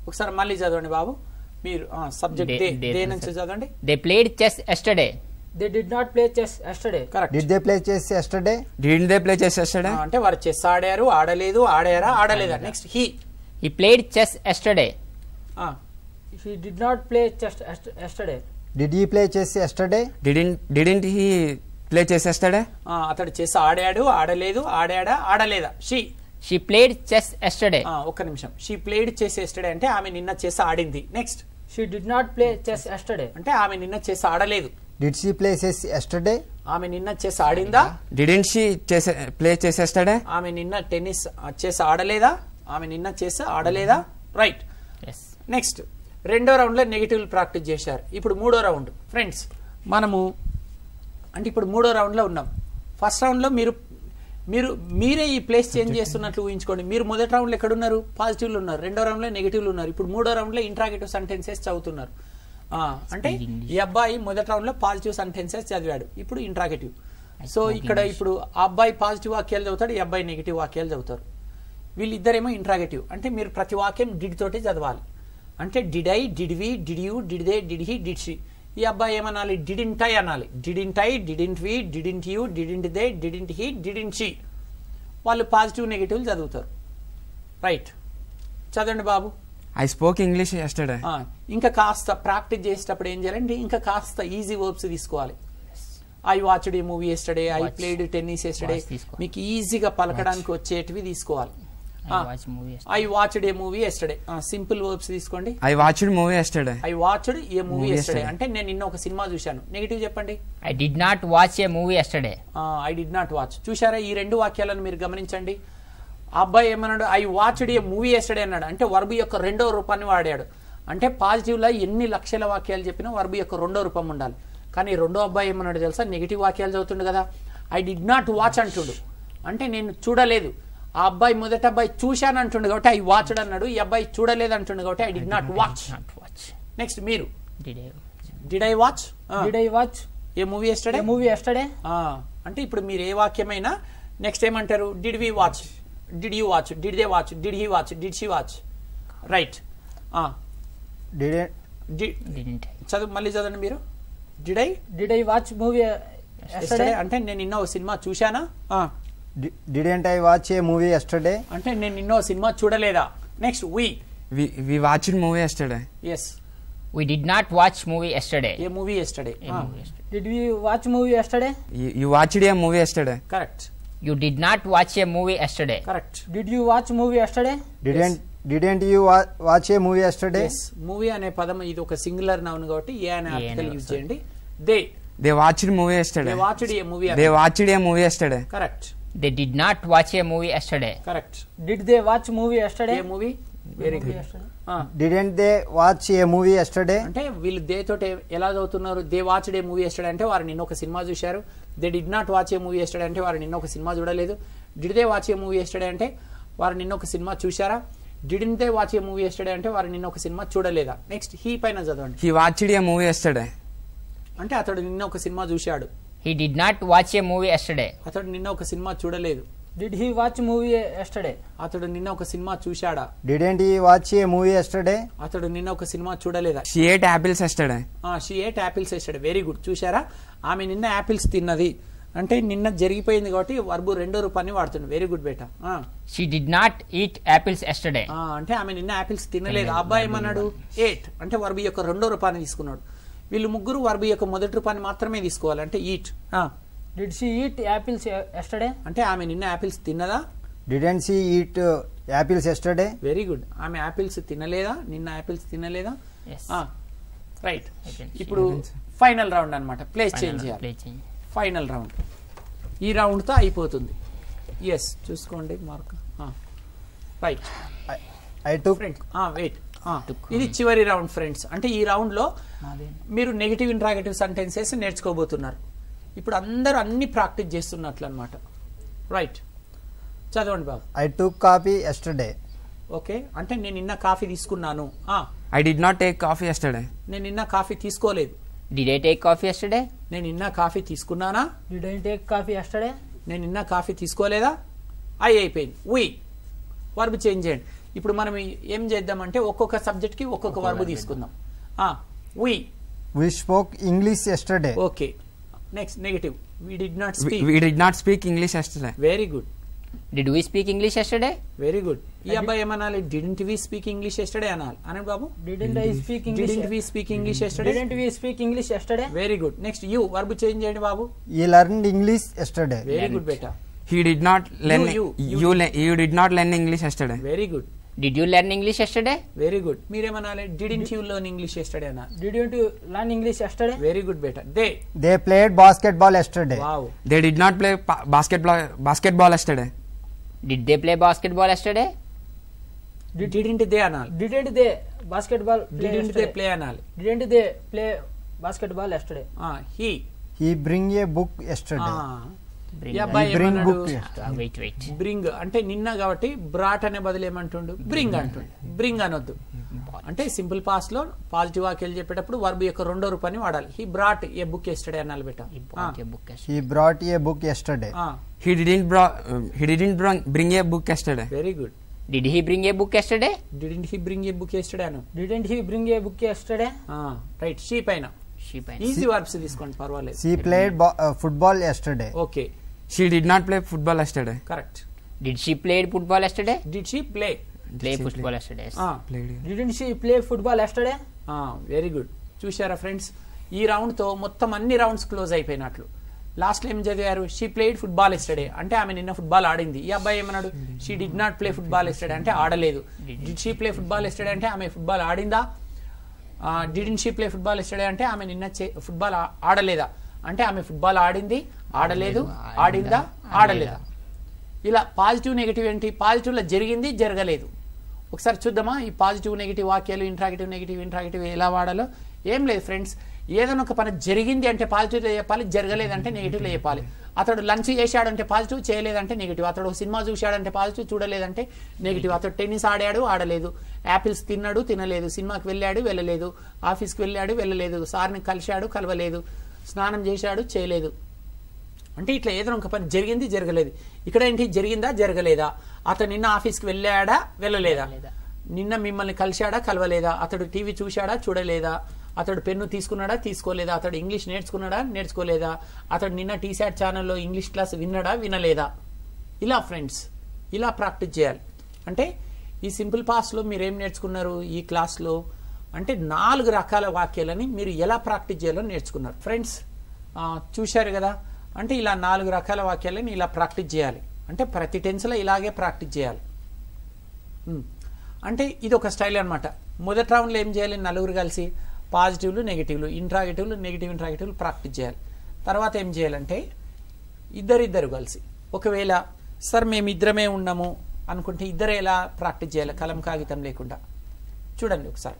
ఒకసారి మళ్ళీ చదవండి బాబు మీరు సబ్జెక్ట్ డే నుంచి చదవండి they played chess yesterday they did not play chess yesterday correct did they play chess yesterday did they play chess yesterday అంటే వారు చెస్ ఆడారు ఆడలేదు ఆడారా ఆడలేదా next he he played chess yesterday he did not play chess yesterday did he play చేసి yesterday didn't didn't he play yesterday అతడు chess ఆడాడు ఆడలేదు ఆడాడా ఆడలేదా she she played chess yesterday ఒక్క నిమిషం షీ ప్లేడ్ చెస్ ఎస్టర్డే అంటే ఆమె నిన్న చెస్ ఆడింది next she did not play chess yesterday అంటే ఆమె నిన్న చెస్ ఆడలేదు did she play chess yesterday ఆమె నిన్న చెస్ ఆడిందా డిడింట్ షీ చేసే ప్లే చేసేస్తాడా ఆమె నిన్న టెన్నిస్ చెస్ ఆడలేదా ఆమె నిన్న చెస్ ఆడలేదా రైట్ నెక్స్ట్ రెండో రౌండ్లో నెగిటివ్లు ప్రాక్టీస్ చేశారు ఇప్పుడు మూడో రౌండ్ ఫ్రెండ్స్ మనము అంటే ఇప్పుడు మూడో రౌండ్లో ఉన్నాం ఫస్ట్ రౌండ్లో మీరు మీరు మీరే ఈ ప్లేస్ చేంజ్ చేస్తున్నట్లు ఊహించుకోండి మీరు మొదటి రౌండ్లో ఎక్కడున్నారు పాజిటివ్లు ఉన్నారు రెండో రౌండ్లో నెగిటివ్లు ఉన్నారు ఇప్పుడు మూడో రౌండ్లో ఇంట్రాగేటివ్ సెంటెన్సెస్ చదువుతున్నారు అంటే ఈ అబ్బాయి మొదటి రౌండ్లో పాజిటివ్ సెంటెన్సెస్ చదివాడు ఇప్పుడు ఇంట్రాగేటివ్ సో ఇక్కడ ఇప్పుడు ఆ అబ్బాయి పాజిటివ్ వాక్యాలు చదువుతాడు ఈ అబ్బాయి నెగిటివ్ వాక్యాలు చదువుతారు వీళ్ళిద్దరేమో ఇంట్రాగేటివ్ అంటే మీరు ప్రతి వాక్యం డిడ్ తోటే చదవాలి అంటే did I did we did you did they did he did she ఈ అబ్బాయి ఏమనాలి డిడింట్ ఐ అనాలి didn't I didn't we didn't you didn't they didn't he didn't she వాళ్ళు పాజిటివ్ నెగిటివ్లు చదువుతారు రైట్ చదవండి బాబు ఐ స్పోక్ ఇంగ్లీష్ ఎస్టర్డే ఇంకా కాస్త ప్రాక్టీస్ చేసేటప్పుడు ఏం చేయాలంటే ఇంకా కాస్త ఈజీ వర్బ్స్ తీసుకోవాలి I watched a movie yesterday I played tennis yesterday మీకు ఈజీగా పలకడానికి వచ్చేటివి తీసుకోవాలి I watched a movie yesterday simple verbs తీసుకోండి I watched movie yesterday I watched a movie yesterday అంటే నేను నిన్న ఒక సినిమా చూశాను నెగిటివ్ చెప్పండి I did not watch a movie yesterday I did not watch చూసారా ఈ రెండు వాక్యాలను మీరు గమనించండి అబ్బాయి ఏమన్నాడు I watched a movie yesterday అన్నాడు అంటే వర్బ్ యొక్క రెండో రూపాన్ని వాడాడు అంటే పాజిటివ్ పాజిటివ్లో ఎన్ని లక్షల వాక్యాలు చెప్పినా వర్బ్ యొక్క రెండో రూపం ఉండాలి కానీ రెండో అబ్బాయి ఏమన్నాడు తెలుసా నెగిటివ్ వాక్యాలు చదువుతుండే కదా ఐ డిడ్ నాట్ వాచ్ అంటుడు అంటే నేను చూడలేదు ఆ అబ్బాయి మొదట అబ్బాయి చూశాను అంటుండే కాబట్టి ఐ వాచ్డ్ అన్నాడు ఈ అబ్బాయి చూడలేదు అంటుండే కాబట్టి I did not watch watch next మీరు did I watch did I watch a movie yesterday movie yesterday అంటే ఇప్పుడు మీరు ఏ వాక్యమైనా నెక్స్ట్ ఏమంటారు did we watch did you watch did they watch did he watch did she watch right చదువు మళ్ళీ చదవండి మీరు did I did I watch movie అంటే నేను నిన్న ఒక సినిమా చూశానా didn't I watch a movie yesterday అంటే నేను నిన్న సినిమా చూడలేదా next we we we watch movie yesterday yes we did not watch movie yesterday a movie yesterday did we watch movie yesterday you watched a movie yesterday correct you did not watch a movie yesterday correct did you watch movie yesterday didn't didn't you watch a movie yesterday movie అనే పదం ఇది ఒక singular noun కాబట్టి a అనే article use చేయండి they they watched movie yesterday they watched a movie they watched a movie yesterday correct They did not watch a movie yesterday. Correct. Did they watch movie yesterday? A movie? Very good. Didn't they watch a movie yesterday అంటే వీళ్ళు they తోటి ఎలా చదువుతున్నారు they watch day movie yesterday అంటే వారు నిన్న ఒక సినిమా చూశారు they did not watch a movie yesterday అంటే వారు నిన్న ఒక సినిమా చూడలేదు did they watch a movie yesterday అంటే వారు నిన్న ఒక సినిమా చూశారా didn't they watch a movie yesterday అంటే వారు నిన్న ఒక సినిమా చూడలేదా నెక్స్ట్ హీ పైన చదవండి he watch a movie yesterday అంటే అతడు నిన్న ఒక సినిమా చూశాడు he did not watch a movie yesterday అతడు నిన్న ఒక సినిమా చూడలేదు did he watch movie yesterday అతడు నిన్న ఒక సినిమా చూశాడా didn't he watch a movie yesterday అతడు నిన్న ఒక సినిమా చూడలేదా she ate apples yesterday she ate apples yesterday very good చూశారా ఆమె నిన్న యాపిల్స్ తిన్నది అంటే నిన్న జరిగిపోయింది కాబట్టి వర్బు రెండో రూపాన్ని వాడుతుంది వెరీ గుడ్ బేట she did not eat apples yesterday అంటే ఆమె నిన్న యాపిల్స్ తినలేదు అబ్బాయి ఏమన్నాడు ఎయిట్ అంటే వర్బు యొక్క రెండో రూపాన్ని తీసుకున్నాడు వీళ్ళు ముగ్గురు వర్బ్ యొక్క మొదటి రూపాన్ని మాత్రమే తీసుకోవాలంటే eat did she eat apples yesterday అంటే ఆమె నిన్న యాపిల్స్ తిన్నదా didn't she eat apples yesterday very good ఆమె యాపిల్స్ తినలేదా నిన్న యాపిల్స్ తినలేదా రైట్ ఇప్పుడు ఫైనల్ రౌండ్ అనమాట ప్లేస్ చేంజ్ చేయాలి ఫైనల్ రౌండ్ ఈ రౌండ్తో అయిపోతుంది ఎస్ చూసుకోండి mark right I to wait ఇది చివరి రౌండ్ ఫ్రెండ్స్ అంటే ఈ రౌండ్లో మీరు నెగిటివ్ ఇంట్రాగేటివ్ సెంటెన్సెస్ నేర్చుకోబోతున్నారు ఇప్పుడు అందరూ అన్ని ప్రాక్టీస్ చేస్తున్నట్లు అనమాట రైట్ చదవండి బాబు I took coffee yesterday okay అంటే నేను నిన్న కాఫీ తీసుకున్నాను I did not take coffee yesterday నేను నిన్న కాఫీ తీసుకోలేదు did I take coffee yesterday నేను నిన్న కాఫీ తీసుకున్నానా did I take coffee yesterday నేను నిన్న కాఫీ తీసుకోలేదా ఐ అయిపోయింది వీ వర్బ్ చేంజ్ చేయండి ఇప్పుడు మనం ఏం చేద్దామంటే ఒక్కొక్క సబ్జెక్ట్ కి ఒక్కొక్క వర్బు తీసుకుందాం we we spoke English yesterday okay next negative we did not speak we did not speak English yesterday very good did we speak English yesterday very good ఈ అబ్బాయి ఏమనాలి didn't we speak English yesterday అనాలి అనండి బాబు didn't I speak English didn't we speak English yesterday didn't we speak English yesterday very good next you verb change చేయండి బాబు he learned English yesterday very good beta he did not learn you you did not learn English yesterday very good did you learn English yesterday very good మీరేమనాలి didn't you learn English yesterday అన్న did you to learn English yesterday very good better they they played basketball yesterday wow they did not play basketball basketball yesterday did they play basketball yesterday didn't they అనాలి didn't they basketball didn't they play అనాలి didn't they play basketball yesterday he he bring a book yesterday ఈ bring ah, అంటే నిన్న కాబట్టి brought అనే బదులు ఏమంటుండు bring hmm. అంటుండు బ్రింగ్ అనొద్దు అంటే సింపుల్ పాస్ లో పాజిటివ్ వాక్యాలు చెప్పేటప్పుడు వర్బ్ యొక్క రెండో రూపాన్ని వాడాలి he brought a book yesterday అనాలి బేట he brought a book yesterday he did bring he did bring a book yesterday very good did he bring a book yesterday did he bring a book yesterday అను did he bring a book yesterday right she పైన easy verbs తీసుకోండి పర్వాలేదు she played football yesterday okay she did not play football yesterday correct did she played football yesterday did she play play football yesterday played did she play football yesterday very good చూశారా friends ఈ రౌండ్తో మొత్తం అన్ని rounds close అయిపోయినట్లు last ఏం జరిగారు she played football yesterday అంటే ఆమె నిన్న ఫుట్బాల్ ఆడింది ఈ అబ్బాయి ఏమన్నాడు she did not play football yesterday అంటే ఆడలేదు did she play football yesterday అంటే ఆమె ఫుట్బాల్ ఆడిందా didn't she play football yesterday అంటే ఆమె నిన్న ఫుట్బాల్ ఆడలేదా అంటే ఆమె ఫుట్బాల్ ఆడింది ఆడలేదు ఆడిందా ఆడలేదా ఇలా పాజిటివ్ నెగిటివ్ ఏంటి పాజిటివ్లో జరిగింది జరగలేదు ఒకసారి చూద్దామా ఈ పాజిటివ్ నెగిటివ్ వాక్యాలు ఇంట్రాగేటివ్ నెగిటివ్ ఇంట్రాగేటివ్ ఎలా వాడాలో ఏం లేదు ఫ్రెండ్స్ ఏదైనా ఒక పని జరిగింది అంటే పాజిటివ్లో చెప్పాలి జరగలేదంటే నెగిటివ్లో చెప్పాలి అతడు లంచ్ చేశాడంటే పాజిటివ్ చేయలేదంటే నెగిటివ్ అతడు సినిమా చూశాడంటే పాజిటివ్ చూడలేదంటే నెగిటివ్ అతడు టెన్నిస్ ఆడాడు ఆడలేదు యాపిల్స్ తిన్నాడు తినలేదు సినిమాకి వెళ్ళాడు వెళ్ళలేదు ఆఫీస్కి వెళ్ళాడు వెళ్ళలేదు సార్ని కలిశాడు కలవలేదు స్నానం చేశాడు చేయలేదు అంటే ఇట్లా ఏదో ఒక పని జరిగింది జరగలేదు ఇక్కడ ఏంటి జరిగిందా జరగలేదా అతను నిన్న ఆఫీస్కి వెళ్ళాడా వెళ్ళలేదా నిన్న మిమ్మల్ని కలిశాడా కలవలేదా అతడు టీవీ చూశాడా చూడలేదా అతడు పెన్ను తీసుకున్నాడా తీసుకోలేదా అతడు ఇంగ్లీష్ నేర్చుకున్నాడా నేర్చుకోలేదా అతడు నిన్న టీశాట్ ఛానల్లో ఇంగ్లీష్ క్లాస్ విన్నాడా వినలేదా ఇలా ఫ్రెండ్స్ ఇలా ప్రాక్టీస్ చేయాలి అంటే ఈ సింపుల్ పాస్లో మీరేం నేర్చుకున్నారు ఈ క్లాస్లో అంటే నాలుగు రకాల వాక్యాలని మీరు ఎలా ప్రాక్టీస్ చేయాలో నేర్చుకున్నారు ఫ్రెండ్స్ చూశారు కదా అంటే ఇలా నాలుగు రకాల వాక్యాలని ఇలా ప్రాక్టీస్ చేయాలి అంటే ప్రతి టెన్స్లో ఇలాగే ప్రాక్టీస్ చేయాలి అంటే ఇది ఒక స్టైల్ అనమాట మొదటి రౌండ్లో ఏం చేయాలి నలుగురు కలిసి పాజిటివ్లు నెగిటివ్లు ఇంట్రాగేటివ్లు నెగిటివ్ ఇంట్రాగేటివ్లు ప్రాక్టీస్ చేయాలి తర్వాత ఏం చేయాలంటే ఇద్దరిద్దరు కలిసి ఒకవేళ సార్ మేము ఇద్దరమే ఉన్నాము అనుకుంటే ఇద్దరు ఎలా ప్రాక్టీస్ చేయాలి కలం కాగితం లేకుండా చూడండి ఒకసారి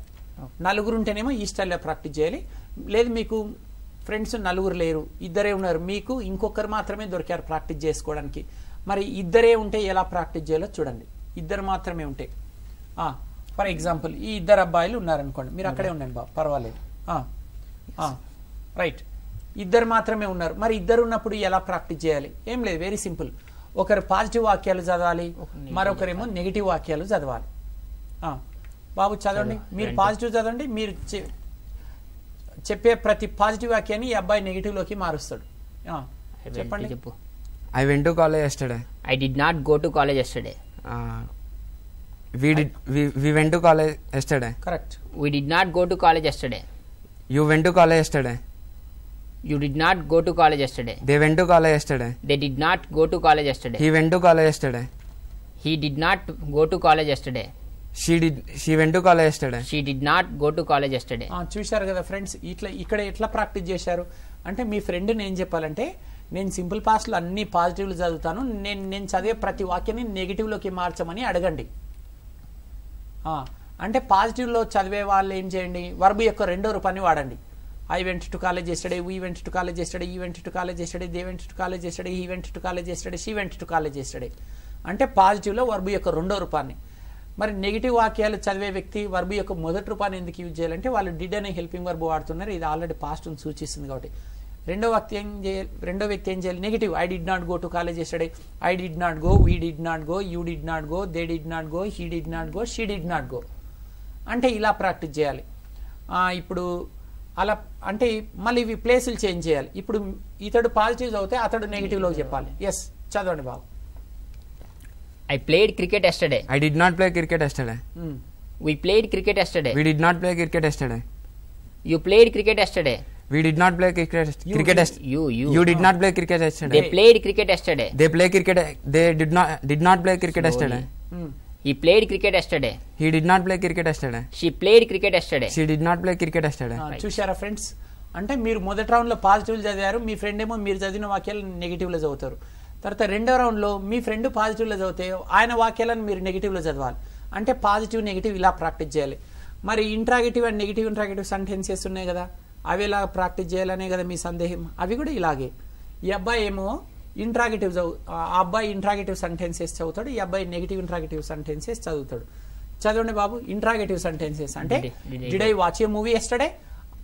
నలుగురు ఉంటేనేమో ఈ స్టైల్లో ప్రాక్టీస్ చేయాలి లేదు మీకు ఫ్రెండ్స్ నలుగురు లేరు ఇద్దరే ఉన్నారు మీకు ఇంకొకరు మాత్రమే దొరికారు ప్రాక్టీస్ చేసుకోవడానికి మరి ఇద్దరే ఉంటే ఎలా ప్రాక్టీస్ చేయాలో చూడండి ఇద్దరు మాత్రమే ఉంటే ఫర్ ఎగ్జాంపుల్ ఈ ఇద్దరు అబ్బాయిలు ఉన్నారనుకోండి మీరు అక్కడే ఉండండి బాబు పర్వాలేదు రైట్ ఇద్దరు మాత్రమే ఉన్నారు మరి ఇద్దరు ఉన్నప్పుడు ఎలా ప్రాక్టీస్ చేయాలి ఏం లేదు వెరీ సింపుల్ ఒకరు పాజిటివ్ వాక్యాలు చదవాలి మరొకరేమో నెగిటివ్ వాక్యాలు చదవాలి బాబు చదవండి మీరు పాజిటివ్ చదవండి మీరు చెప్పే ప్రతి పాజిటివ్ వాక్యాన్ని ఈ అబ్బాయి లోకి మారుస్తాడు చెప్పండి చెప్పు I went to college yesterday I did not go to college yesterday we did we went to college yesterday correct we did not go to college yesterday you went to college yesterday you did not go to college yesterday they went to college yesterday they did not go to college yesterday he went to college yesterday he did not go to college yesterday she did college she not go to college చూశారు కదా friends ఇట్లా ఇక్కడ ఎట్లా practice చేశారు అంటే మీ friend ఏం చెప్పాలంటే నేను సింపుల్ పాస్లో అన్ని పాజిటివ్లు చదువుతాను నేను నేను చదివే ప్రతి వాక్యాన్ని నెగిటివ్లోకి మార్చమని అడగండి అంటే పాజిటివ్లో చదివే వాళ్ళు ఏం చేయండి వర్బు యొక్క రెండో రూపాన్ని వాడండి I went to college yesterday we went to college yesterday he went to college yesterday they went to college yesterday he went to college yesterday she went to college yesterday అంటే పాజిటివ్లో verb యొక్క రెండో రూపాన్ని మరి negative వాక్యాలు చదివే వ్యక్తి verb యొక్క మొదటి రూపాన్ని ఎందుకు యూజ్ చేయాలంటే వాళ్ళు డిడ్ అనే హెల్పింగ్ వర్బు వాడుతున్నారు ఇది ఆల్రెడీ పాస్ట్ను సూచిస్తుంది కాబట్టి రెండో వ్యక్తి ఏం చేయాలి రెండో వ్యక్తి ఏం చేయాలి negative I did not go to college yesterday I did not go we did not go you did not go they did not go he did not go she did not go అంటే ఇలా practice చేయాలి ఇప్పుడు అలా అంటే మళ్ళీ ఇవి ప్లేసులు change చేయాలి ఇప్పుడు ఇతడు పాజిటివ్ అవుతే అతడు నెగిటివ్లో చెప్పాలి ఎస్ చదవండి బాబు I played cricket yesterday I did not play cricket yesterday we played cricket yesterday we did not play cricket yesterday you played cricket yesterday we did not play cricket cricket you you you did not play cricket yesterday they played cricket yesterday they play cricket they did not did not play cricket Slowly. yesterday hmm. he played cricket yesterday he did not play cricket yesterday she played cricket yesterday she did not play cricket yesterday చూశారా friends అంటే మీరు మొదటి రౌండ్లో పాజిటివ్లు చదివారు మీ friend ఏమో మీరు చదివిన వాక్యాలు నెగిటివ్లో చదువుతారు తర్వాత రెండో రౌండ్లో మీ ఫ్రెండ్ పాజిటివ్లో చదివితే ఆయన వాక్యాలను మీరు నెగిటివ్లో చదవాలి అంటే పాజిటివ్ నెగిటివ్ ఇలా ప్రాక్టీస్ చేయాలి మరి interrogative and negative interrogative sentences ఉన్నాయి కదా అవి ఇలా ప్రాక్టీస్ చేయాలనే కదా మీ సందేహం అవి కూడా ఇలాగే ఈ అబ్బాయి ఏమో ఇంట్రాగేటివ్ చదువు ఆ అబ్బాయి ఇంట్రాగేటివ్ సెంటెన్సెస్ చదువుతాడు ఈ అబ్బాయి నెగిటివ్ ఇంట్రాగేటివ్ సెంటెన్సెస్ చదువుతాడు చదవండి బాబు ఇంట్రాగేటివ్ సెంటెన్సెస్ అంటే did I watch a movie yesterday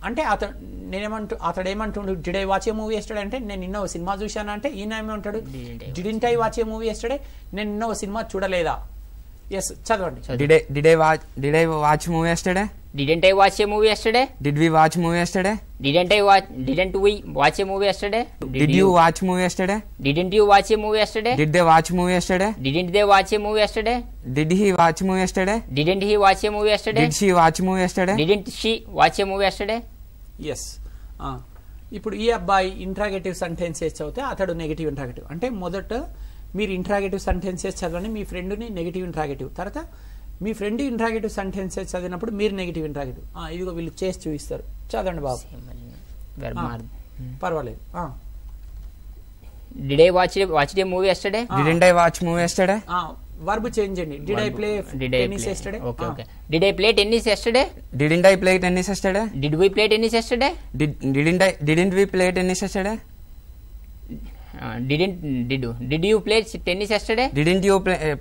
అంటే అతడు నేనేమంటు అతడు ఏమంటుండు did I watch a movie yesterday అంటే నేను నిన్న సినిమా చూశాను అంటే ఈయన ఏమంటాడు didn't I watch a movie yesterday నేను నిన్న సినిమా చూడలేదా ఎస్ చదవండి did did watch movie yesterday didn't I watch a movie yesterday did we watch movie yesterday didn't I watch didn't we watch a movie yesterday did you watch movie yesterday didn't you watch a movie yesterday did they watch movie yesterday didn't they watch a movie yesterday did he watch movie yesterday didn't he watch a movie yesterday did watch movie yesterday didn't watch a movie yesterday yes ఇప్పుడు ఈ అబ్బాయి interrogative sentences చదివితే అతడు negative interrogative అంటే మొదట మీరు interrogative sentences చదవండి మీ ఫ్రెండ్ని నెగిటివ్ ఇంట్రాగేటివ్ తర్వాత మీ ఫ్రెండ్ ఇంట్రాగేటివ్ సెంటెన్సెస్ చదివినప్పుడు మీరు నెగిటివ్ ఇంట్రాగేటివ్ ఇదిగో వీళ్ళు చేసి చూపిస్తారు చదవండి బాబు పర్వాలేదు did I watch watch day movie yesterday didn't I watch movie yesterday verb change అండి did I play tennis yesterday okay okay did I play tennis yesterday didn't I play tennis yesterday did we play tennis yesterday did in I didn't we play tennis yesterday didn't did did you play tennis yesterday didn't you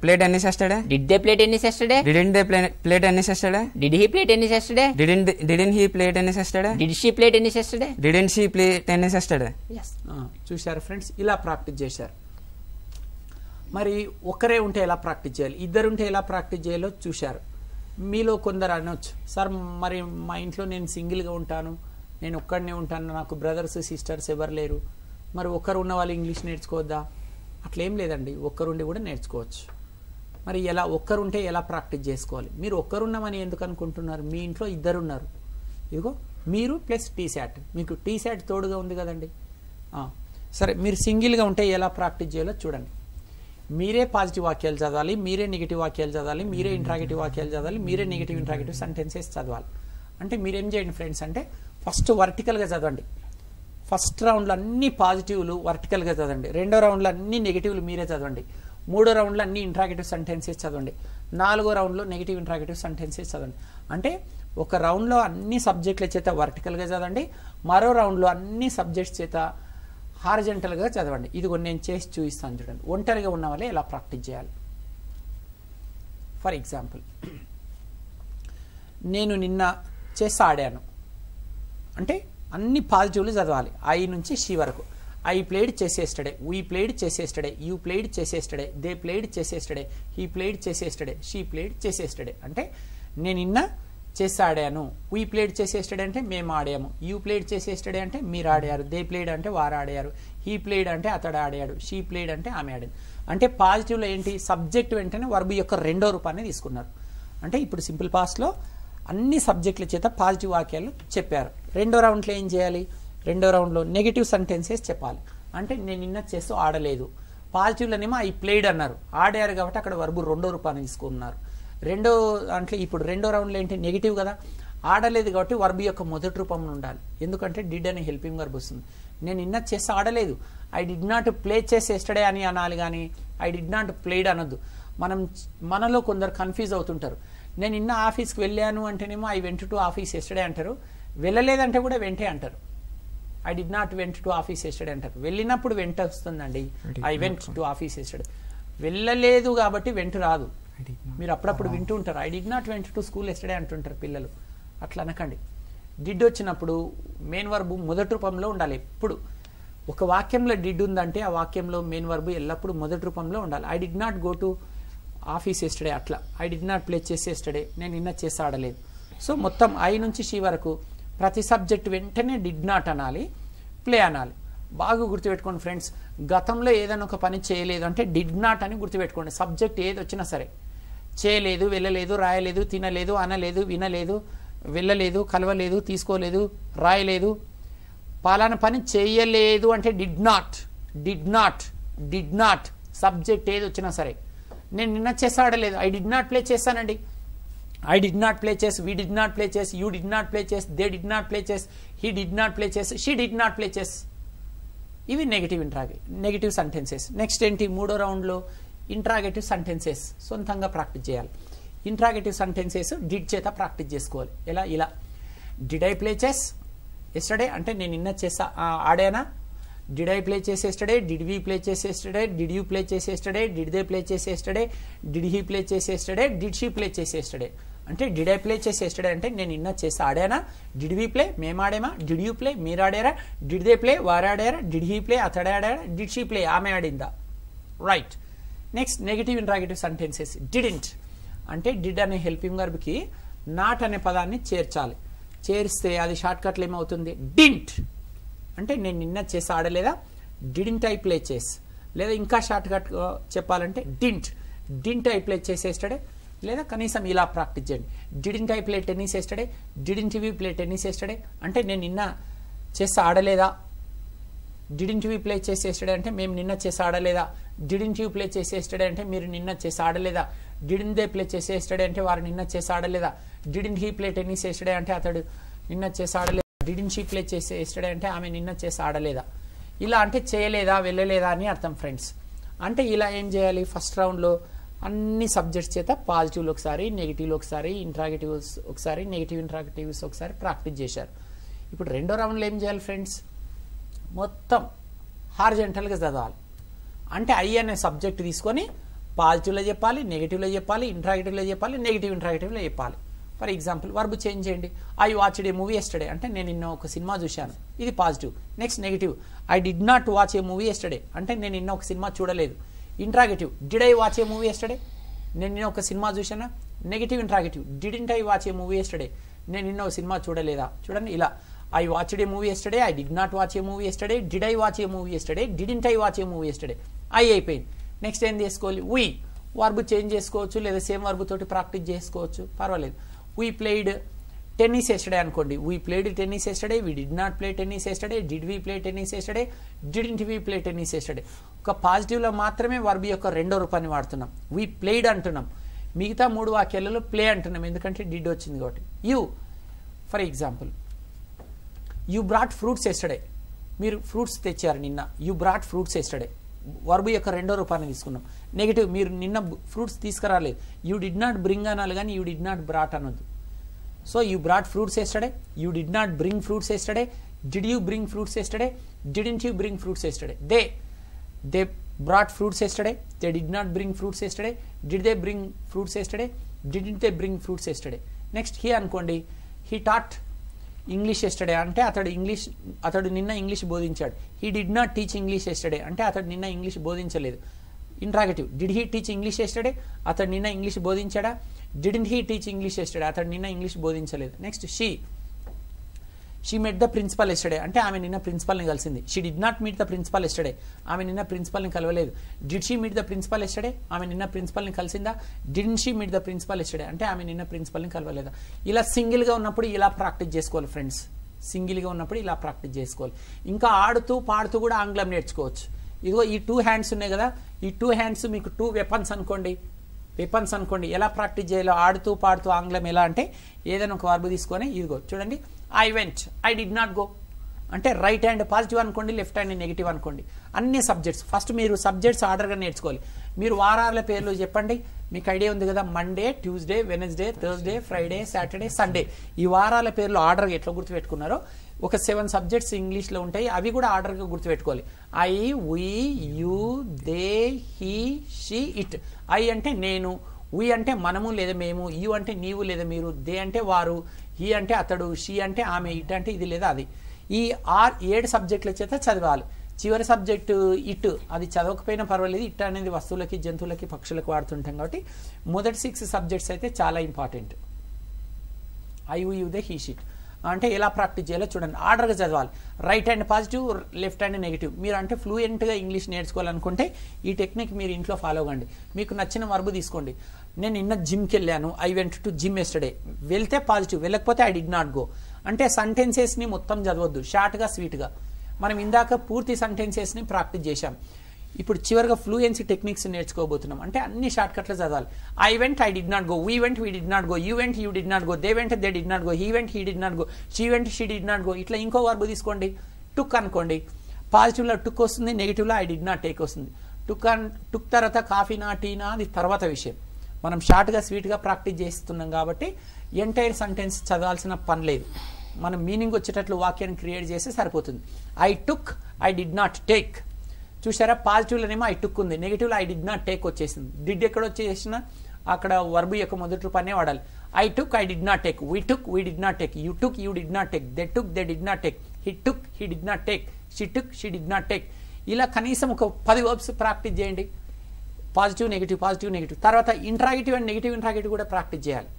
play tennis yesterday did they play tennis yesterday didn't they play play tennis yesterday did he play tennis yesterday didn't didn't he play tennis yesterday did she play tennis yesterday didn't she play tennis yesterday yes చూశారు friends ఇలా practice చేశారు మరి ఒక్కరే ఉంటే ఎలా practice చేయాలి ఇద్దరు ఉంటే ఎలా ప్రాక్టీస్ చేయాలో చూశారు మీలో కొందరు అనొచ్చు సార్ మరి మా ఇంట్లో నేను సింగిల్గా ఉంటాను నేను ఒక్కడనే ఉంటాను నాకు బ్రదర్స్ సిస్టర్స్ ఎవరు లేరు మరి ఒక్కరు ఉన్న వాళ్ళు ఇంగ్లీష్ నేర్చుకోవద్దా అట్లేం లేదండి ఒక్కరుండి కూడా నేర్చుకోవచ్చు మరి ఎలా ఒక్కరుంటే ఎలా ప్రాక్టీస్ చేసుకోవాలి మీరు ఒక్కరున్నామని ఎందుకు అనుకుంటున్నారు మీ ఇంట్లో ఇద్దరున్నారు ఇదిగో మీరు ప్లస్ టీశాట్ మీకు టీశాట్ తోడుగా ఉంది కదండి సరే మీరు సింగిల్గా ఉంటే ఎలా ప్రాక్టీస్ చేయాలో చూడండి మీరే పాజిటివ్ వాక్యాలు చదవాలి మీరే నెగిటివ్ వాక్యాలు చదవాలి మీరే ఇంట్రాగేటివ్ వాక్యాలు చదవాలి మీరే నెగిటివ్ ఇంట్రాగేటివ్ సెంటెన్సెస్ చదవాలి అంటే మీరేం చేయండి ఫ్రెండ్స్ అంటే ఫస్ట్ వర్టికల్గా చదవండి ఫస్ట్ రౌండ్లో అన్ని పాజిటివ్లు వర్టికల్గా చదవండి రెండో రౌండ్లో అన్ని నెగిటివ్లు మీరే చదవండి మూడో రౌండ్లో అన్ని ఇంట్రాగేటివ్ సెంటెన్సెస్ చదవండి నాలుగో రౌండ్లో నెగిటివ్ ఇంట్రాగేటివ్ సెంటెన్సెస్ చదవండి అంటే ఒక రౌండ్లో అన్ని సబ్జెక్టుల చేత వర్టికల్గా చదవండి మరో రౌండ్లో అన్ని సబ్జెక్ట్స్ చేత హార్జెంటల్గా చదవండి ఇదిగో నేను చేసి చూపిస్తాను చూడండి ఒంటరిగా ఉన్న వాళ్ళే ఎలా ప్రాక్టీస్ చేయాలి ఫర్ ఎగ్జాంపుల్ నేను నిన్న చెస్ ఆడాను అంటే అన్ని పాజిటివ్లు చదవాలి ఐ నుంచి షీ వరకు I played chess yesterday we played chess yesterday you played chess yesterday they played chess yesterday he played chess yesterday she played chess yesterday అంటే నేను నిన్న చెస్ ఆడాను వీ ప్లేడ్ చేసేస్తడే అంటే మేము ఆడాము యూ ప్లేడ్ చేసేస్తడే అంటే మీరు ఆడారు దే ప్లేడ్ అంటే వారు ఆడారు హీ ప్లేడ్ అంటే అతడు ఆడాడు షీ ప్లేడ్ అంటే ఆమె ఆడింది అంటే పాజిటివ్లో ఏంటి సబ్జెక్ట్ వెంటనే వర్బు యొక్క రెండో రూపాన్ని తీసుకున్నారు అంటే ఇప్పుడు సింపుల్ పాస్ట్లో అన్ని సబ్జెక్టుల చేత పాజిటివ్ వాక్యాలు చెప్పారు రెండో రౌండ్లో ఏం చేయాలి రెండో రౌండ్లో నెగిటివ్ సెంటెన్సెస్ చెప్పాలి అంటే నేను నిన్న చేస్తూ ఆడలేదు పాజిటివ్లోనేమో ఐ ప్లేడ్ అన్నారు ఆడారు కాబట్టి అక్కడ వరబు రెండో రూపాయలు తీసుకున్నారు రెండో అంటే ఇప్పుడు రెండో రౌండ్లో ఏంటి నెగిటివ్ కదా ఆడలేదు కాబట్టి వర్బు యొక్క మొదటి రూపంలో ఉండాలి ఎందుకంటే డిడ్ అనే హెల్పింగ్ వర్బ్ వస్తుంది నేను నిన్న చెస్ ఆడలేదు ఐ డిడ్ నాట్ ప్లే చేసి ఎస్టర్డే అని అనాలి కానీ ఐ డిడ్ నాట్ ప్లేడ్ అనొద్దు మనం మనలో కొందరు కన్ఫ్యూజ్ అవుతుంటారు నేను నిన్న ఆఫీస్కి వెళ్ళాను అంటేనేమో I went to office yesterday అంటారు వెళ్ళలేదంటే కూడా వెంటే అంటారు I did not went to office yesterday అంటారు వెళ్ళినప్పుడు వెంట వస్తుందండి I went to office yesterday వెళ్ళలేదు కాబట్టి వెంట రాదు మీరు అప్పుడప్పుడు వింటూ ఉంటారు I did not went to school yesterday అంటుంటారు పిల్లలు అట్లా అనకండి డిడ్ వచ్చినప్పుడు మెయిన్ వర్బు మొదటి రూపంలో ఉండాలి ఎప్పుడు ఒక వాక్యంలో డిడ్ ఉందంటే ఆ వాక్యంలో మెయిన్ వర్బు ఎల్లప్పుడూ మొదటి రూపంలో ఉండాలి I did not go to office yesterday అట్లా I did not play chess yesterday నేను నిన్న చెస్ ఆడలేదు సో మొత్తం ఐ నుంచి షీ వరకు ప్రతి సబ్జెక్ట్ వెంటనే డిడ్ నాట్ అనాలి ప్లే అనాలి బాగా గుర్తుపెట్టుకోండి ఫ్రెండ్స్ గతంలో ఏదైనా ఒక పని చేయలేదు అంటే డిడ్ నాట్ అని గుర్తుపెట్టుకోండి సబ్జెక్ట్ ఏది వచ్చినా సరే చేయలేదు వెళ్ళలేదు రాయలేదు తినలేదు అనలేదు వినలేదు వెళ్ళలేదు కలవలేదు తీసుకోలేదు రాయలేదు పాలన పని చేయలేదు అంటే did not did not did not subject ఏది వచ్చినా సరే నేను నిన్న చెస్ ఆడలేదు ఐ డిడ్ నాట్ ప్లే చేశానండి I did not play chess we did not play chess you did not play chess they did not play chess he did not play chess she did not play chess ఇవి negative interrogative negative sentences next ఏంటి మూడో రౌండ్లో interrogative sentences సొంతంగా practice చేయాలి interrogative sentences did చేత practice చేసుకోవాలి ఎలా ఇలా did I play chess yesterday అంటే నేను నిన్న చేసా ఆడానా డిడ్ ఐ ప్లే చేసి ఎస్టర్డే డిడ్ వి ప్లే చేసి ఎస్టర్డే డిడ్ యూ ప్లే చేసి ఎస్టర్డే డిడ్ దే ప్లే చేసి ఎస్టర్డే డిడ్ హీ ప్లే చేసి ఎస్టర్డే డిడ్ షీ ప్లే చేసి ఎస్టర్డే అంటే డిడ్ ఐ ప్లే చేసి ఎస్టర్డే అంటే నేను నిన్న చేసి ఆడానా డిడ్ వి ప్లే మేము ఆడేమా డిడ్ యూ ప్లే మీరు ఆడారా డిడ్ దే ప్లే వారు ఆడారా డిడ్ హీ ప్లే అతడే ఆడారా డిడ్ షీ ప్లే ఆమె ఆడిందా right next negative interrogative sentences didn't అంటే డిడ్ అనే హెల్పింగ్ వర్బ్కి నాట్ అనే పదాన్ని చేర్చాలి చేరిస్తే అది షార్ట్ కట్లు ఏమవుతుంది డింట్ అంటే నేను నిన్న చేసి ఆడలేదా డిడింట్ ఐ ప్లే చేస్ లేదా ఇంకా షార్ట్ కట్ చెప్పాలంటే didn't didn't I play chess yesterday లేదా కనీసం ఇలా ప్రాక్టీస్ చేయండి didn't I play tennis yesterday didn't we play tennis yesterday అంటే నేను నిన్న చేసి ఆడలేదా డిడింట్ వి ప్లే చేసి వేస్తాడే అంటే మేము నిన్న చేసి ఆడలేదా డిడింట్ యూ ప్లే చేసి ఎస్టర్డే అంటే మీరు నిన్న చేసి ఆడలేదా డిడింట్ దే ప్లే చేసి వేస్తాడే అంటే వారు నిన్న చేసి ఆడలేదా didn't he play tennis yesterday అంటే అతడు నిన్న చేసి ఆడలేదు డిడిన్ షీ చేసే ఎస్టర్డే అంటే ఆమె నిన్న చేసి ఆడలేదా ఇలా అంటే చేయలేదా వెళ్ళలేదా అని అర్థం ఫ్రెండ్స్ అంటే ఇలా ఏం చేయాలి ఫస్ట్ రౌండ్లో అన్ని సబ్జెక్ట్స్ చేత పాజిటివ్లు ఒకసారి నెగిటివ్లు ఒకసారి ఇంట్రాగేటివ్స్ ఒకసారి నెగిటివ్ ఇంట్రాగేటివ్స్ ఒకసారి ప్రాక్టీస్ చేశారు ఇప్పుడు రెండో రౌండ్లో ఏం చేయాలి ఫ్రెండ్స్ మొత్తం హార్జెంటల్గా చదవాలి అంటే ఐ అనే సబ్జెక్ట్ తీసుకొని పాజిటివ్లో చెప్పాలి నెగిటివ్లో చెప్పాలి ఇంట్రాగేటివ్లో చెప్పాలి నెగిటివ్ ఇంట్రాగేటివ్లో చెప్పాలి ఫర్ ఎగ్జాంపుల్ వర్బ్ చేంజ్ చేయండి I watch a movie yesterday అంటే నేను నిన్న ఒక సినిమా చూశాను ఇది positive next negative I did not watch a movie yesterday అంటే నేను నిన్న ఒక సినిమా చూడలేదు interrogative did I watch a movie yesterday నేను నిన్న ఒక సినిమా చూశానా negative interrogative didn't I watch a movie yesterday నేను నిన్న ఒక సినిమా చూడలేదా చూడండి ఇలా I watch a movie yesterday I did not watch a movie yesterday did I watch a movie yesterday didn't I watch a movie yesterday I అయిపోయింది next ఏం చేసుకోవాలి we verb change చేసుకోవచ్చు లేదా సేమ్ వర్బ్ తోటి practice చేసుకోవచ్చు పర్వాలేదు we played tennis yesterday అనుకోండి we played tennis yesterday we did not play tennis yesterday did we play tennis yesterday didn't we play tennis yesterday ఒక పాజిటివ్లో మాత్రమే వర్బ్ యొక్క రెండో రూపాన్ని వాడుతున్నాం వీ ప్లేడ్ అంటున్నాం మిగతా మూడు వాక్యాలలో ప్లే అంటున్నాం ఎందుకంటే డిడ్ వచ్చింది కాబట్టి you for example you brought fruits yesterday మీరు ఫ్రూట్స్ తెచ్చారు నిన్న you brought fruits yesterday verb యొక్క రెండో రూపాన్ని తీసుకున్నాం నెగిటివ్ మీరు నిన్న ఫ్రూట్స్ తీసుకురాలేదు యూ డిడ్ నాట్ బ్రింగ్ అనాలి కానీ యూ డిడ్ నాట్ బ్రాట్ అనొద్దు so you brought fruits yesterday you did not bring fruits yesterday did you bring fruits yesterday didn't you bring fruits yesterday they they brought fruits yesterday they did not bring fruits yesterday did they bring fruits yesterday didn't they bring fruits yesterday next he అనుకోండి he taught English yesterday అంటే అతడు English అతడు నిన్న English బోధించాడు he did not teach English yesterday అంటే అతడు నిన్న English బోధించలేదు interrogative did he teach English yesterday అతడు నిన్న ఇంగ్లీష్ బోధించాడా did he teach English yesterday అతడు నిన్న ఇంగ్లీష్ బోధించలేదు next she she met the principal yesterday అంటే ఆమె నిన్న ప్రిన్సిపల్ని కలిసింది she did not meet the principal yesterday ఆమె నిన్న ప్రిన్సిపల్ని కలవలేదు did she meet the principal yesterday ఆమె నిన్న ప్రిన్సిపల్ని కలిసిందా did she meet the principal yesterday అంటే ఆమె నిన్న ప్రిన్సిపల్ని కలవలేదా ఇలా సింగిల్గా ఉన్నప్పుడు ఇలా ప్రాక్టీస్ చేసుకోవాలి ఫ్రెండ్స్ సింగిల్గా ఉన్నప్పుడు ఇలా ప్రాక్టీస్ చేసుకోవాలి ఇంకా ఆడుతూ పాడుతూ కూడా ఆంగ్లం నేర్చుకోవచ్చు ఇదిగో ఈ టూ హ్యాండ్స్ ఉన్నాయి కదా ఈ టూ హ్యాండ్స్ మీకు టూ వెపన్స్ అనుకోండి వెపన్స్ అనుకోండి ఎలా ప్రాక్టీస్ చేయాలో ఆడుతూ పాడుతూ ఆంగ్లం ఎలా అంటే ఏదైనా ఒక వర్బు తీసుకొని ఇదిగో చూడండి I went I did not go అంటే రైట్ హ్యాండ్ పాజిటివ్ అనుకోండి లెఫ్ట్ హ్యాండ్ నెగిటివ్ అనుకోండి అన్ని సబ్జెక్ట్స్ ఫస్ట్ మీరు సబ్జెక్ట్స్ ఆర్డర్గా నేర్చుకోవాలి మీరు వారాల పేర్లు చెప్పండి మీకు ఐడియా ఉంది కదా Monday Tuesday Wednesday Thursday Friday Saturday Sunday ఈ వారాల పేర్లు ఆర్డర్గా ఎట్లా గుర్తుపెట్టుకున్నారో ఒక సెవెన్ సబ్జెక్ట్స్ ఇంగ్లీష్లో ఉంటాయి అవి కూడా ఆర్డర్గా గుర్తుపెట్టుకోవాలి I we you they he she it I అంటే నేను వి అంటే మనము లేదా మేము యు అంటే నీవు లేదా మీరు దే అంటే వారు హీ అంటే అతడు షీ అంటే ఆమె ఇట్ అంటే ఇది లేదా అది ఈ ఆర్ ఏడు సబ్జెక్టుల చేత చదవాలి చివరి సబ్జెక్టు ఇట్ అది చదవకపోయినా పర్వాలేదు ఇట్ అనేది వస్తువులకి జంతువులకి పక్షులకు వాడుతుంటాం కాబట్టి మొదటి సిక్స్ సబ్జెక్ట్స్ అయితే చాలా important I you they he she it అంటే ఎలా ప్రాక్టీస్ చేయాలో చూడండి ఆర్డర్గా చదవాలి right hand positive left hand negative మీరు అంటే ఫ్లూయెంట్గా ఇంగ్లీష్ నేర్చుకోవాలనుకుంటే ఈ టెక్నిక్ మీరు ఇంట్లో ఫాలో అవ్వండి మీకు నచ్చిన వర్బు తీసుకోండి నేను నిన్న జిమ్కి వెళ్ళాను I went to gym yesterday వెళ్తే పాజిటివ్ వెళ్ళకపోతే ఐ డిడ్ నాట్ గో అంటే సెంటెన్సెస్ని మొత్తం చదవద్దు షార్ట్గా స్వీట్గా మనం ఇందాక పూర్తి సెంటెన్సెస్ని ప్రాక్టీస్ చేశాం ఇప్పుడు చివరిగా ఫ్లూయెన్సీ టెక్నిక్స్ నేర్చుకోబోతున్నాం అంటే అన్ని షార్ట్ కట్లు చదవాలి I went I did not go we went we did not go you went you did not go they went they did not go he went he did not go she went she did not go ఇట్లా ఇంకో verb తీసుకోండి took అనుకోండి పాజిటివ్లో took వస్తుంది నెగిటివ్లో I did not take వస్తుంది took అన్ టుక్ తర్వాత కాఫీనా టీనా అది తర్వాత విషయం మనం షార్ట్గా స్వీట్గా ప్రాక్టీస్ చేస్తున్నాం కాబట్టి ఎంటైర్ సెంటెన్స్ చదవాల్సిన పని లేదు మనం మీనింగ్ వచ్చేటట్లు వాక్యాన్ని క్రియేట్ చేస్తే సరిపోతుంది I took I did not take చూసారా పాజిటివ్లోనేమో ఐ టుక్ ఉంది నెగిటివ్లో ఐ డిడ్ నాట్ టేక్ వచ్చేసింది డిడ్ ఎక్కడ వచ్చేసిన అక్కడ వర్బు యొక్క మొదటి పనే వాడాలి I took I did not take we took we did not take you took you did not take they took they did not take he took he did not take she took she did not take ఇలా కనీసం ఒక పది verbs practice చేయండి positive negative positive negative తర్వాత interrogative and negative interrogative కూడా practice చేయాలి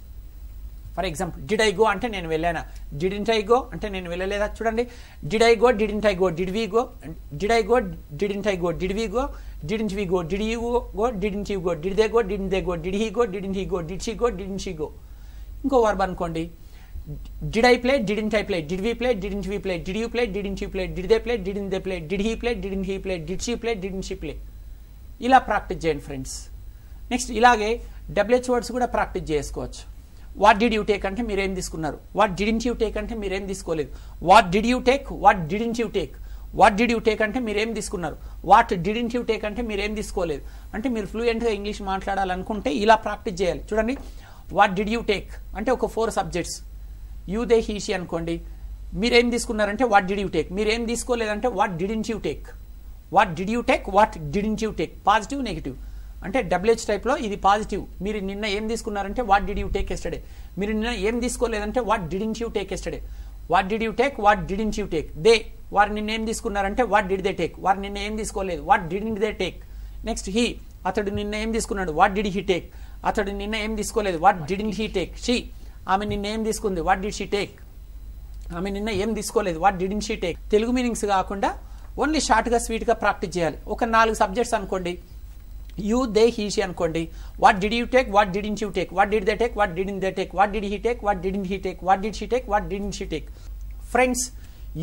for example did I go అంటే నేను వెళ్ళానా డిడ్ంట్ ఐ గో అంటే నేను వెళ్ళలేదా చూడండి did I go didn't I go did we go and did I go didn't I go did we go didn't we go did you go go didn't you go did they go didn't they go did he go didn't he go did she go didn't she go ఇంకో verb అన్కొండి did I play didn't I play did we play didn't we play did you play didn't you play did they play didn't they play did he play didn't he play did she play didn't she play ఇలా practice చేయండి friends next ఇలాగే WH words కూడా practice చేసుకోవచ్చు what did you take అంటే మీరేం తీసుకున్నారు what didn't you take అంటే మీరేం తీసుకోలేదు what did you take what didn't you take what did you take అంటే మీరేం తీసుకున్నారు వాట్ డిడింట్ యూ టేక్ అంటే మీరేం తీసుకోలేదు అంటే మీరు ఫ్లూయెంట్గా ఇంగ్లీష్ మాట్లాడాలనుకుంటే ఇలా ప్రాక్టీస్ చేయాలి చూడండి వాట్ డిడ్ యూ టేక్ అంటే ఒక four subjects you they he she అనుకోండి మీరేం తీసుకున్నారంటే వాట్ డిడ్ యూ టేక్ మీరేం తీసుకోలేదంటే what didn't you take what did you take what didn't you take positive negative అంటే డబ్ల్యూహెచ్ టైప్లో ఇది పాజిటివ్ మీరు నిన్న ఏం తీసుకున్నారంటే what did you take yesterday మీరు నిన్న ఏం తీసుకోలేదంటే what didn't you take yesterday what did you take what didn't you take they వారు నిన్న ఏం తీసుకున్నారంటే వాట్ డిడ్ దే టేక్ వారు నిన్న ఏం తీసుకోలేదు what didn't they take next he అతడు నిన్న ఏం తీసుకున్నాడు వాట్ డిడ్ హీ టేక్ అతడు నిన్న ఏం తీసుకోలేదు what didn't he take she ఆమె నిన్న ఏం తీసుకుంది వాట్ డిడ్ షీ టేక్ ఆమె నిన్న ఏం తీసుకోలేదు what didn't she take Telugu meanings కాకుండా ఓన్లీ షార్ట్గా స్వీట్గా ప్రాక్టీస్ చేయాలి ఒక నాలుగు సబ్జెక్ట్స్ అనుకోండి యూ దే హీషి అనుకోండి what did you take what in you take what did they take what in they take what did he take what in he take what did she take what didn't she take friends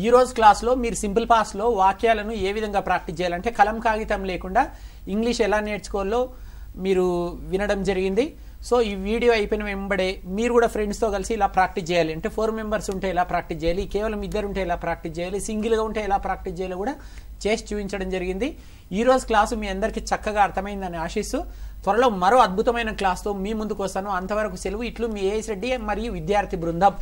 ఈరోజు క్లాస్లో మీరు simple పాస్లో వాక్యాలను ఏ విధంగా practice చేయాలంటే కలం కాగితం లేకుండా English ఎలా నేర్చుకోవాలో మీరు వినడం జరిగింది సో ఈ వీడియో అయిపోయిన వెంబడే మీరు కూడా ఫ్రెండ్స్తో కలిసి ఇలా ప్రాక్టీస్ చేయాలి అంటే ఫోర్ మెంబర్స్ ఉంటే ఇలా ప్రాక్టీస్ చేయాలి కేవలం ఇద్దరు ఉంటే ఇలా ప్రాక్టీస్ చేయాలి సింగిల్గా ఉంటే ఇలా ప్రాక్టీస్ చేయాలి కూడా చేసి చూపించడం జరిగింది ఈరోజు క్లాసు మీ అందరికీ చక్కగా అర్థమైందని ఆశిస్తూ త్వరలో మరో అద్భుతమైన క్లాస్తో మీ ముందుకు వస్తాను అంతవరకు సెలవు ఇట్లు మీ ఏఎస్ రెడ్డి మరియు విద్యార్థి బృందం